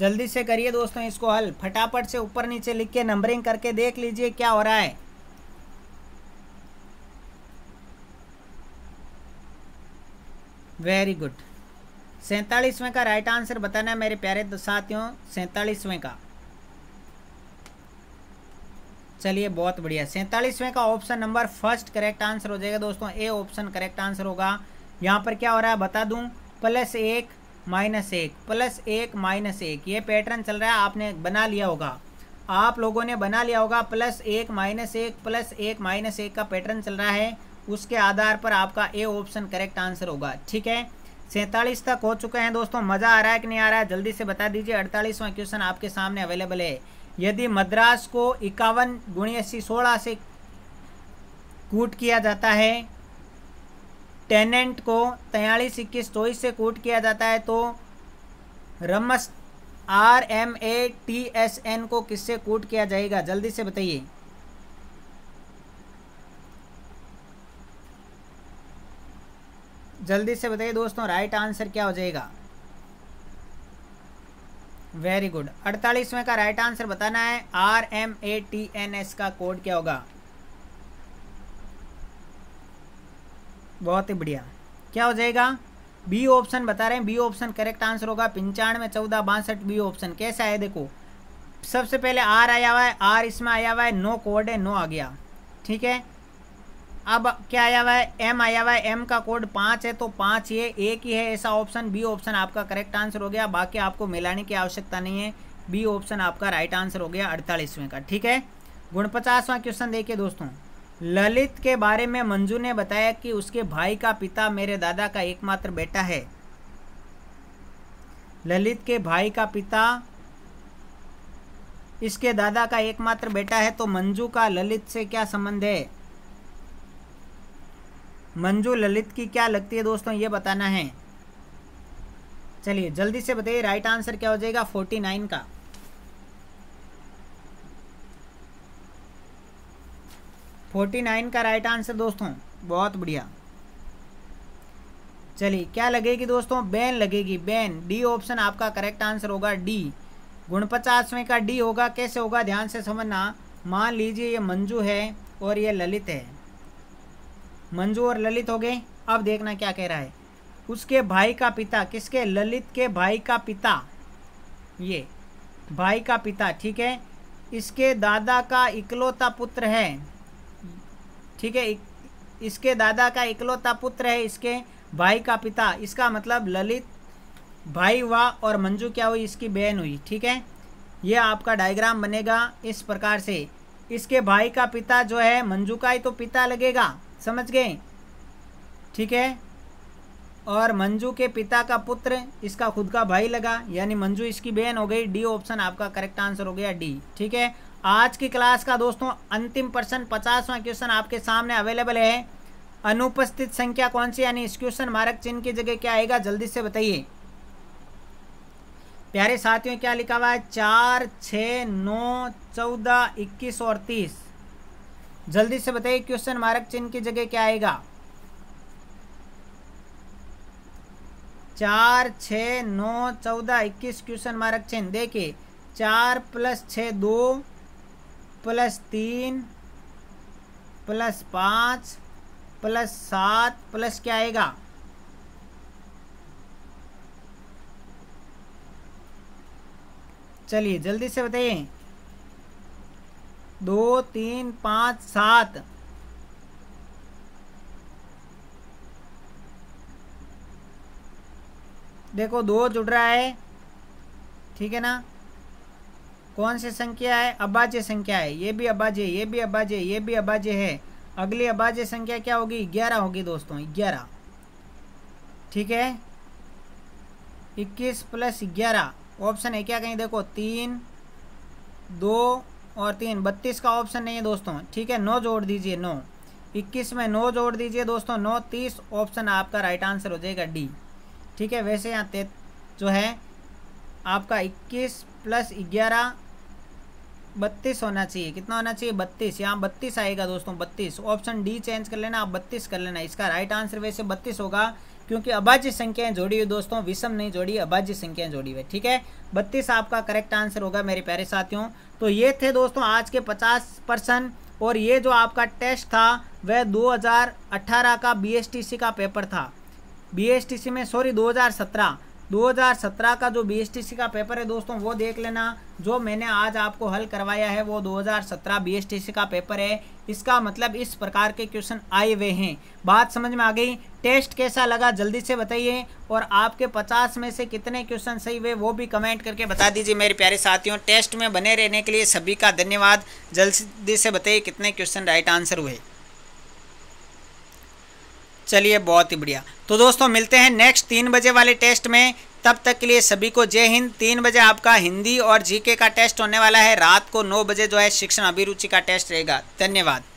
जल्दी से करिए दोस्तों इसको हल फटाफट से ऊपर नीचे लिख के नंबरिंग करके देख लीजिए क्या हो रहा है वेरी गुड सैंतालीसवें का राइट आंसर बताना है मेरे प्यारे साथियों सैंतालीसवें का चलिए बहुत बढ़िया सैंतालीसवें का option number first correct answer हो जाएगा दोस्तों ए ऑप्शन करेक्ट आंसर होगा यहाँ पर क्या हो रहा है बता दूँ प्लस एक माइनस एक प्लस एक माइनस एक ये पैटर्न चल रहा है आपने बना लिया होगा आप लोगों ने बना लिया होगा प्लस एक माइनस एक प्लस एक माइनस एक का पैटर्न चल रहा है उसके आधार पर आपका ए ऑप्शन करेक्ट आंसर होगा ठीक है सैंतालीस तक हो चुके हैं दोस्तों मज़ा आ रहा है कि नहीं आ रहा है जल्दी से बता दीजिए अड़तालीसवां क्वेश्चन आपके सामने अवेलेबल है यदि मद्रास को इक्यावन गुणी अस्सी सोलह से कूट किया जाता है टेनेंट को तैयलीस इक्कीस चौबीस से कोट किया जाता है तो रमस R M A T S N को किससे कोट किया जाएगा जल्दी से बताइए जल्दी से बताइए दोस्तों राइट आंसर क्या हो जाएगा वेरी गुड अड़तालीसवें का राइट आंसर बताना है R M A T N S का कोड क्या होगा बहुत ही बढ़िया क्या हो जाएगा बी ऑप्शन बता रहे हैं बी ऑप्शन करेक्ट आंसर होगा पंचानवे चौदह बासठ बी ऑप्शन कैसा है देखो सबसे पहले आर आया हुआ है आर इसमें आया हुआ है नो कोड है नो आ गया ठीक है अब क्या आया हुआ है एम आया हुआ है एम का कोड पाँच है तो पाँच ये एक ही है ऐसा ऑप्शन बी ऑप्शन आपका करेक्ट आंसर हो गया बाकी आपको मिलाने की आवश्यकता नहीं है बी ऑप्शन आपका राइट आंसर हो गया अड़तालीसवें का ठीक है गुण पचासवां क्वेश्चन देखिए दोस्तों ललित के बारे में मंजू ने बताया कि उसके भाई का पिता मेरे दादा का एकमात्र बेटा है ललित के भाई का पिता इसके दादा का एकमात्र बेटा है तो मंजू का ललित से क्या संबंध है मंजू ललित की क्या लगती है दोस्तों ये बताना है चलिए जल्दी से बताइए राइट आंसर क्या हो जाएगा फोर्टी नाइन का फोर्टी नाइन का राइट आंसर दोस्तों बहुत बढ़िया चलिए क्या लगेगी दोस्तों बैन लगेगी बैन डी ऑप्शन आपका करेक्ट आंसर होगा डी गुण पचासवें का डी होगा कैसे होगा ध्यान से समझना मान लीजिए ये मंजू है और ये ललित है मंजू और ललित हो गए अब देखना क्या कह रहा है उसके भाई का पिता किसके ललित के भाई का पिता ये भाई का पिता ठीक है इसके दादा का इकलौता पुत्र है ठीक है इसके दादा का इकलौता पुत्र है इसके भाई का पिता इसका मतलब ललित भाई हुआ और मंजू क्या हुई इसकी बहन हुई ठीक है ये आपका डायग्राम बनेगा इस प्रकार से इसके भाई का पिता जो है मंजू का ही तो पिता लगेगा समझ गए ठीक है और मंजू के पिता का पुत्र इसका खुद का भाई लगा यानी मंजू इसकी बहन हो गई डी ऑप्शन आपका करेक्ट आंसर हो गया डी ठीक है आज की क्लास का दोस्तों अंतिम प्रश्न पचासवा क्वेश्चन आपके सामने अवेलेबल है अनुपस्थित संख्या कौन सी यानी इस क्वेश्चन मारक चिन्ह की जगह क्या आएगा जल्दी से बताइए प्यारे साथियों क्या लिखा हुआ है चार छ नौ चौदह इक्कीस और तीस जल्दी से बताइए क्वेश्चन मारक चिन्ह की जगह क्या आएगा चार छ नौ चौदह इक्कीस क्वेश्चन मारक चिन्ह देखिए चार प्लस छ दो प्लस तीन प्लस पाँच प्लस सात प्लस क्या आएगा चलिए जल्दी से बताइए दो तीन पाँच सात देखो दो जुड़ रहा है ठीक है ना कौन सी संख्या है अबाज्य संख्या है ये भी अबाज्य ये भी अबाज्य ये भी अबाज्य है अगली अबाज्य संख्या क्या होगी ग्यारह होगी दोस्तों ग्यारह ठीक है इक्कीस प्लस ग्यारह ऑप्शन है क्या कहीं देखो तीन दो और तीन बत्तीस का ऑप्शन नहीं है दोस्तों ठीक है नौ जोड़ दीजिए नौ इक्कीस में नौ जोड़ दीजिए दोस्तों नौ तीस ऑप्शन आपका राइट आंसर हो जाएगा डी ठीक है वैसे यहाँ जो है आपका इक्कीस प्लस ग्यारह बत्तीस होना चाहिए कितना होना चाहिए बत्तीस यहाँ बत्तीस आएगा दोस्तों बत्तीस ऑप्शन डी चेंज कर लेना आप बत्तीस कर लेना इसका राइट आंसर वैसे बत्तीस होगा क्योंकि अभाज्य संख्याएं जोड़ी हुई दोस्तों विषम नहीं जोड़ी अभाज्य संख्याएं जोड़ी हुई ठीक है बत्तीस आपका करेक्ट आंसर होगा मेरे प्यारे साथियों तो ये थे दोस्तों आज के पचास परसेंट और ये जो आपका टेस्ट था वह अट्ठारह का सी का पेपर था सी में सॉरी सत्रह 2017 का जो बीएसटीसी का पेपर है दोस्तों वो देख लेना जो मैंने आज आपको हल करवाया है वो 2017 बीएसटीसी का पेपर है इसका मतलब इस प्रकार के क्वेश्चन आए हुए हैं बात समझ में आ गई टेस्ट कैसा लगा जल्दी से बताइए और आपके 50 में से कितने क्वेश्चन सही हुए वो भी कमेंट करके बता दीजिए मेरे प्यारे साथियों टेस्ट में बने रहने के लिए सभी का धन्यवाद जल्दी से बताइए कितने क्वेश्चन राइट आंसर हुए चलिए बहुत ही बढ़िया तो दोस्तों मिलते हैं नेक्स्ट तीन बजे वाले टेस्ट में तब तक के लिए सभी को जय हिंद तीन बजे आपका हिंदी और जीके का टेस्ट होने वाला है रात को नौ बजे जो है शिक्षण अभिरुचि का टेस्ट रहेगा धन्यवाद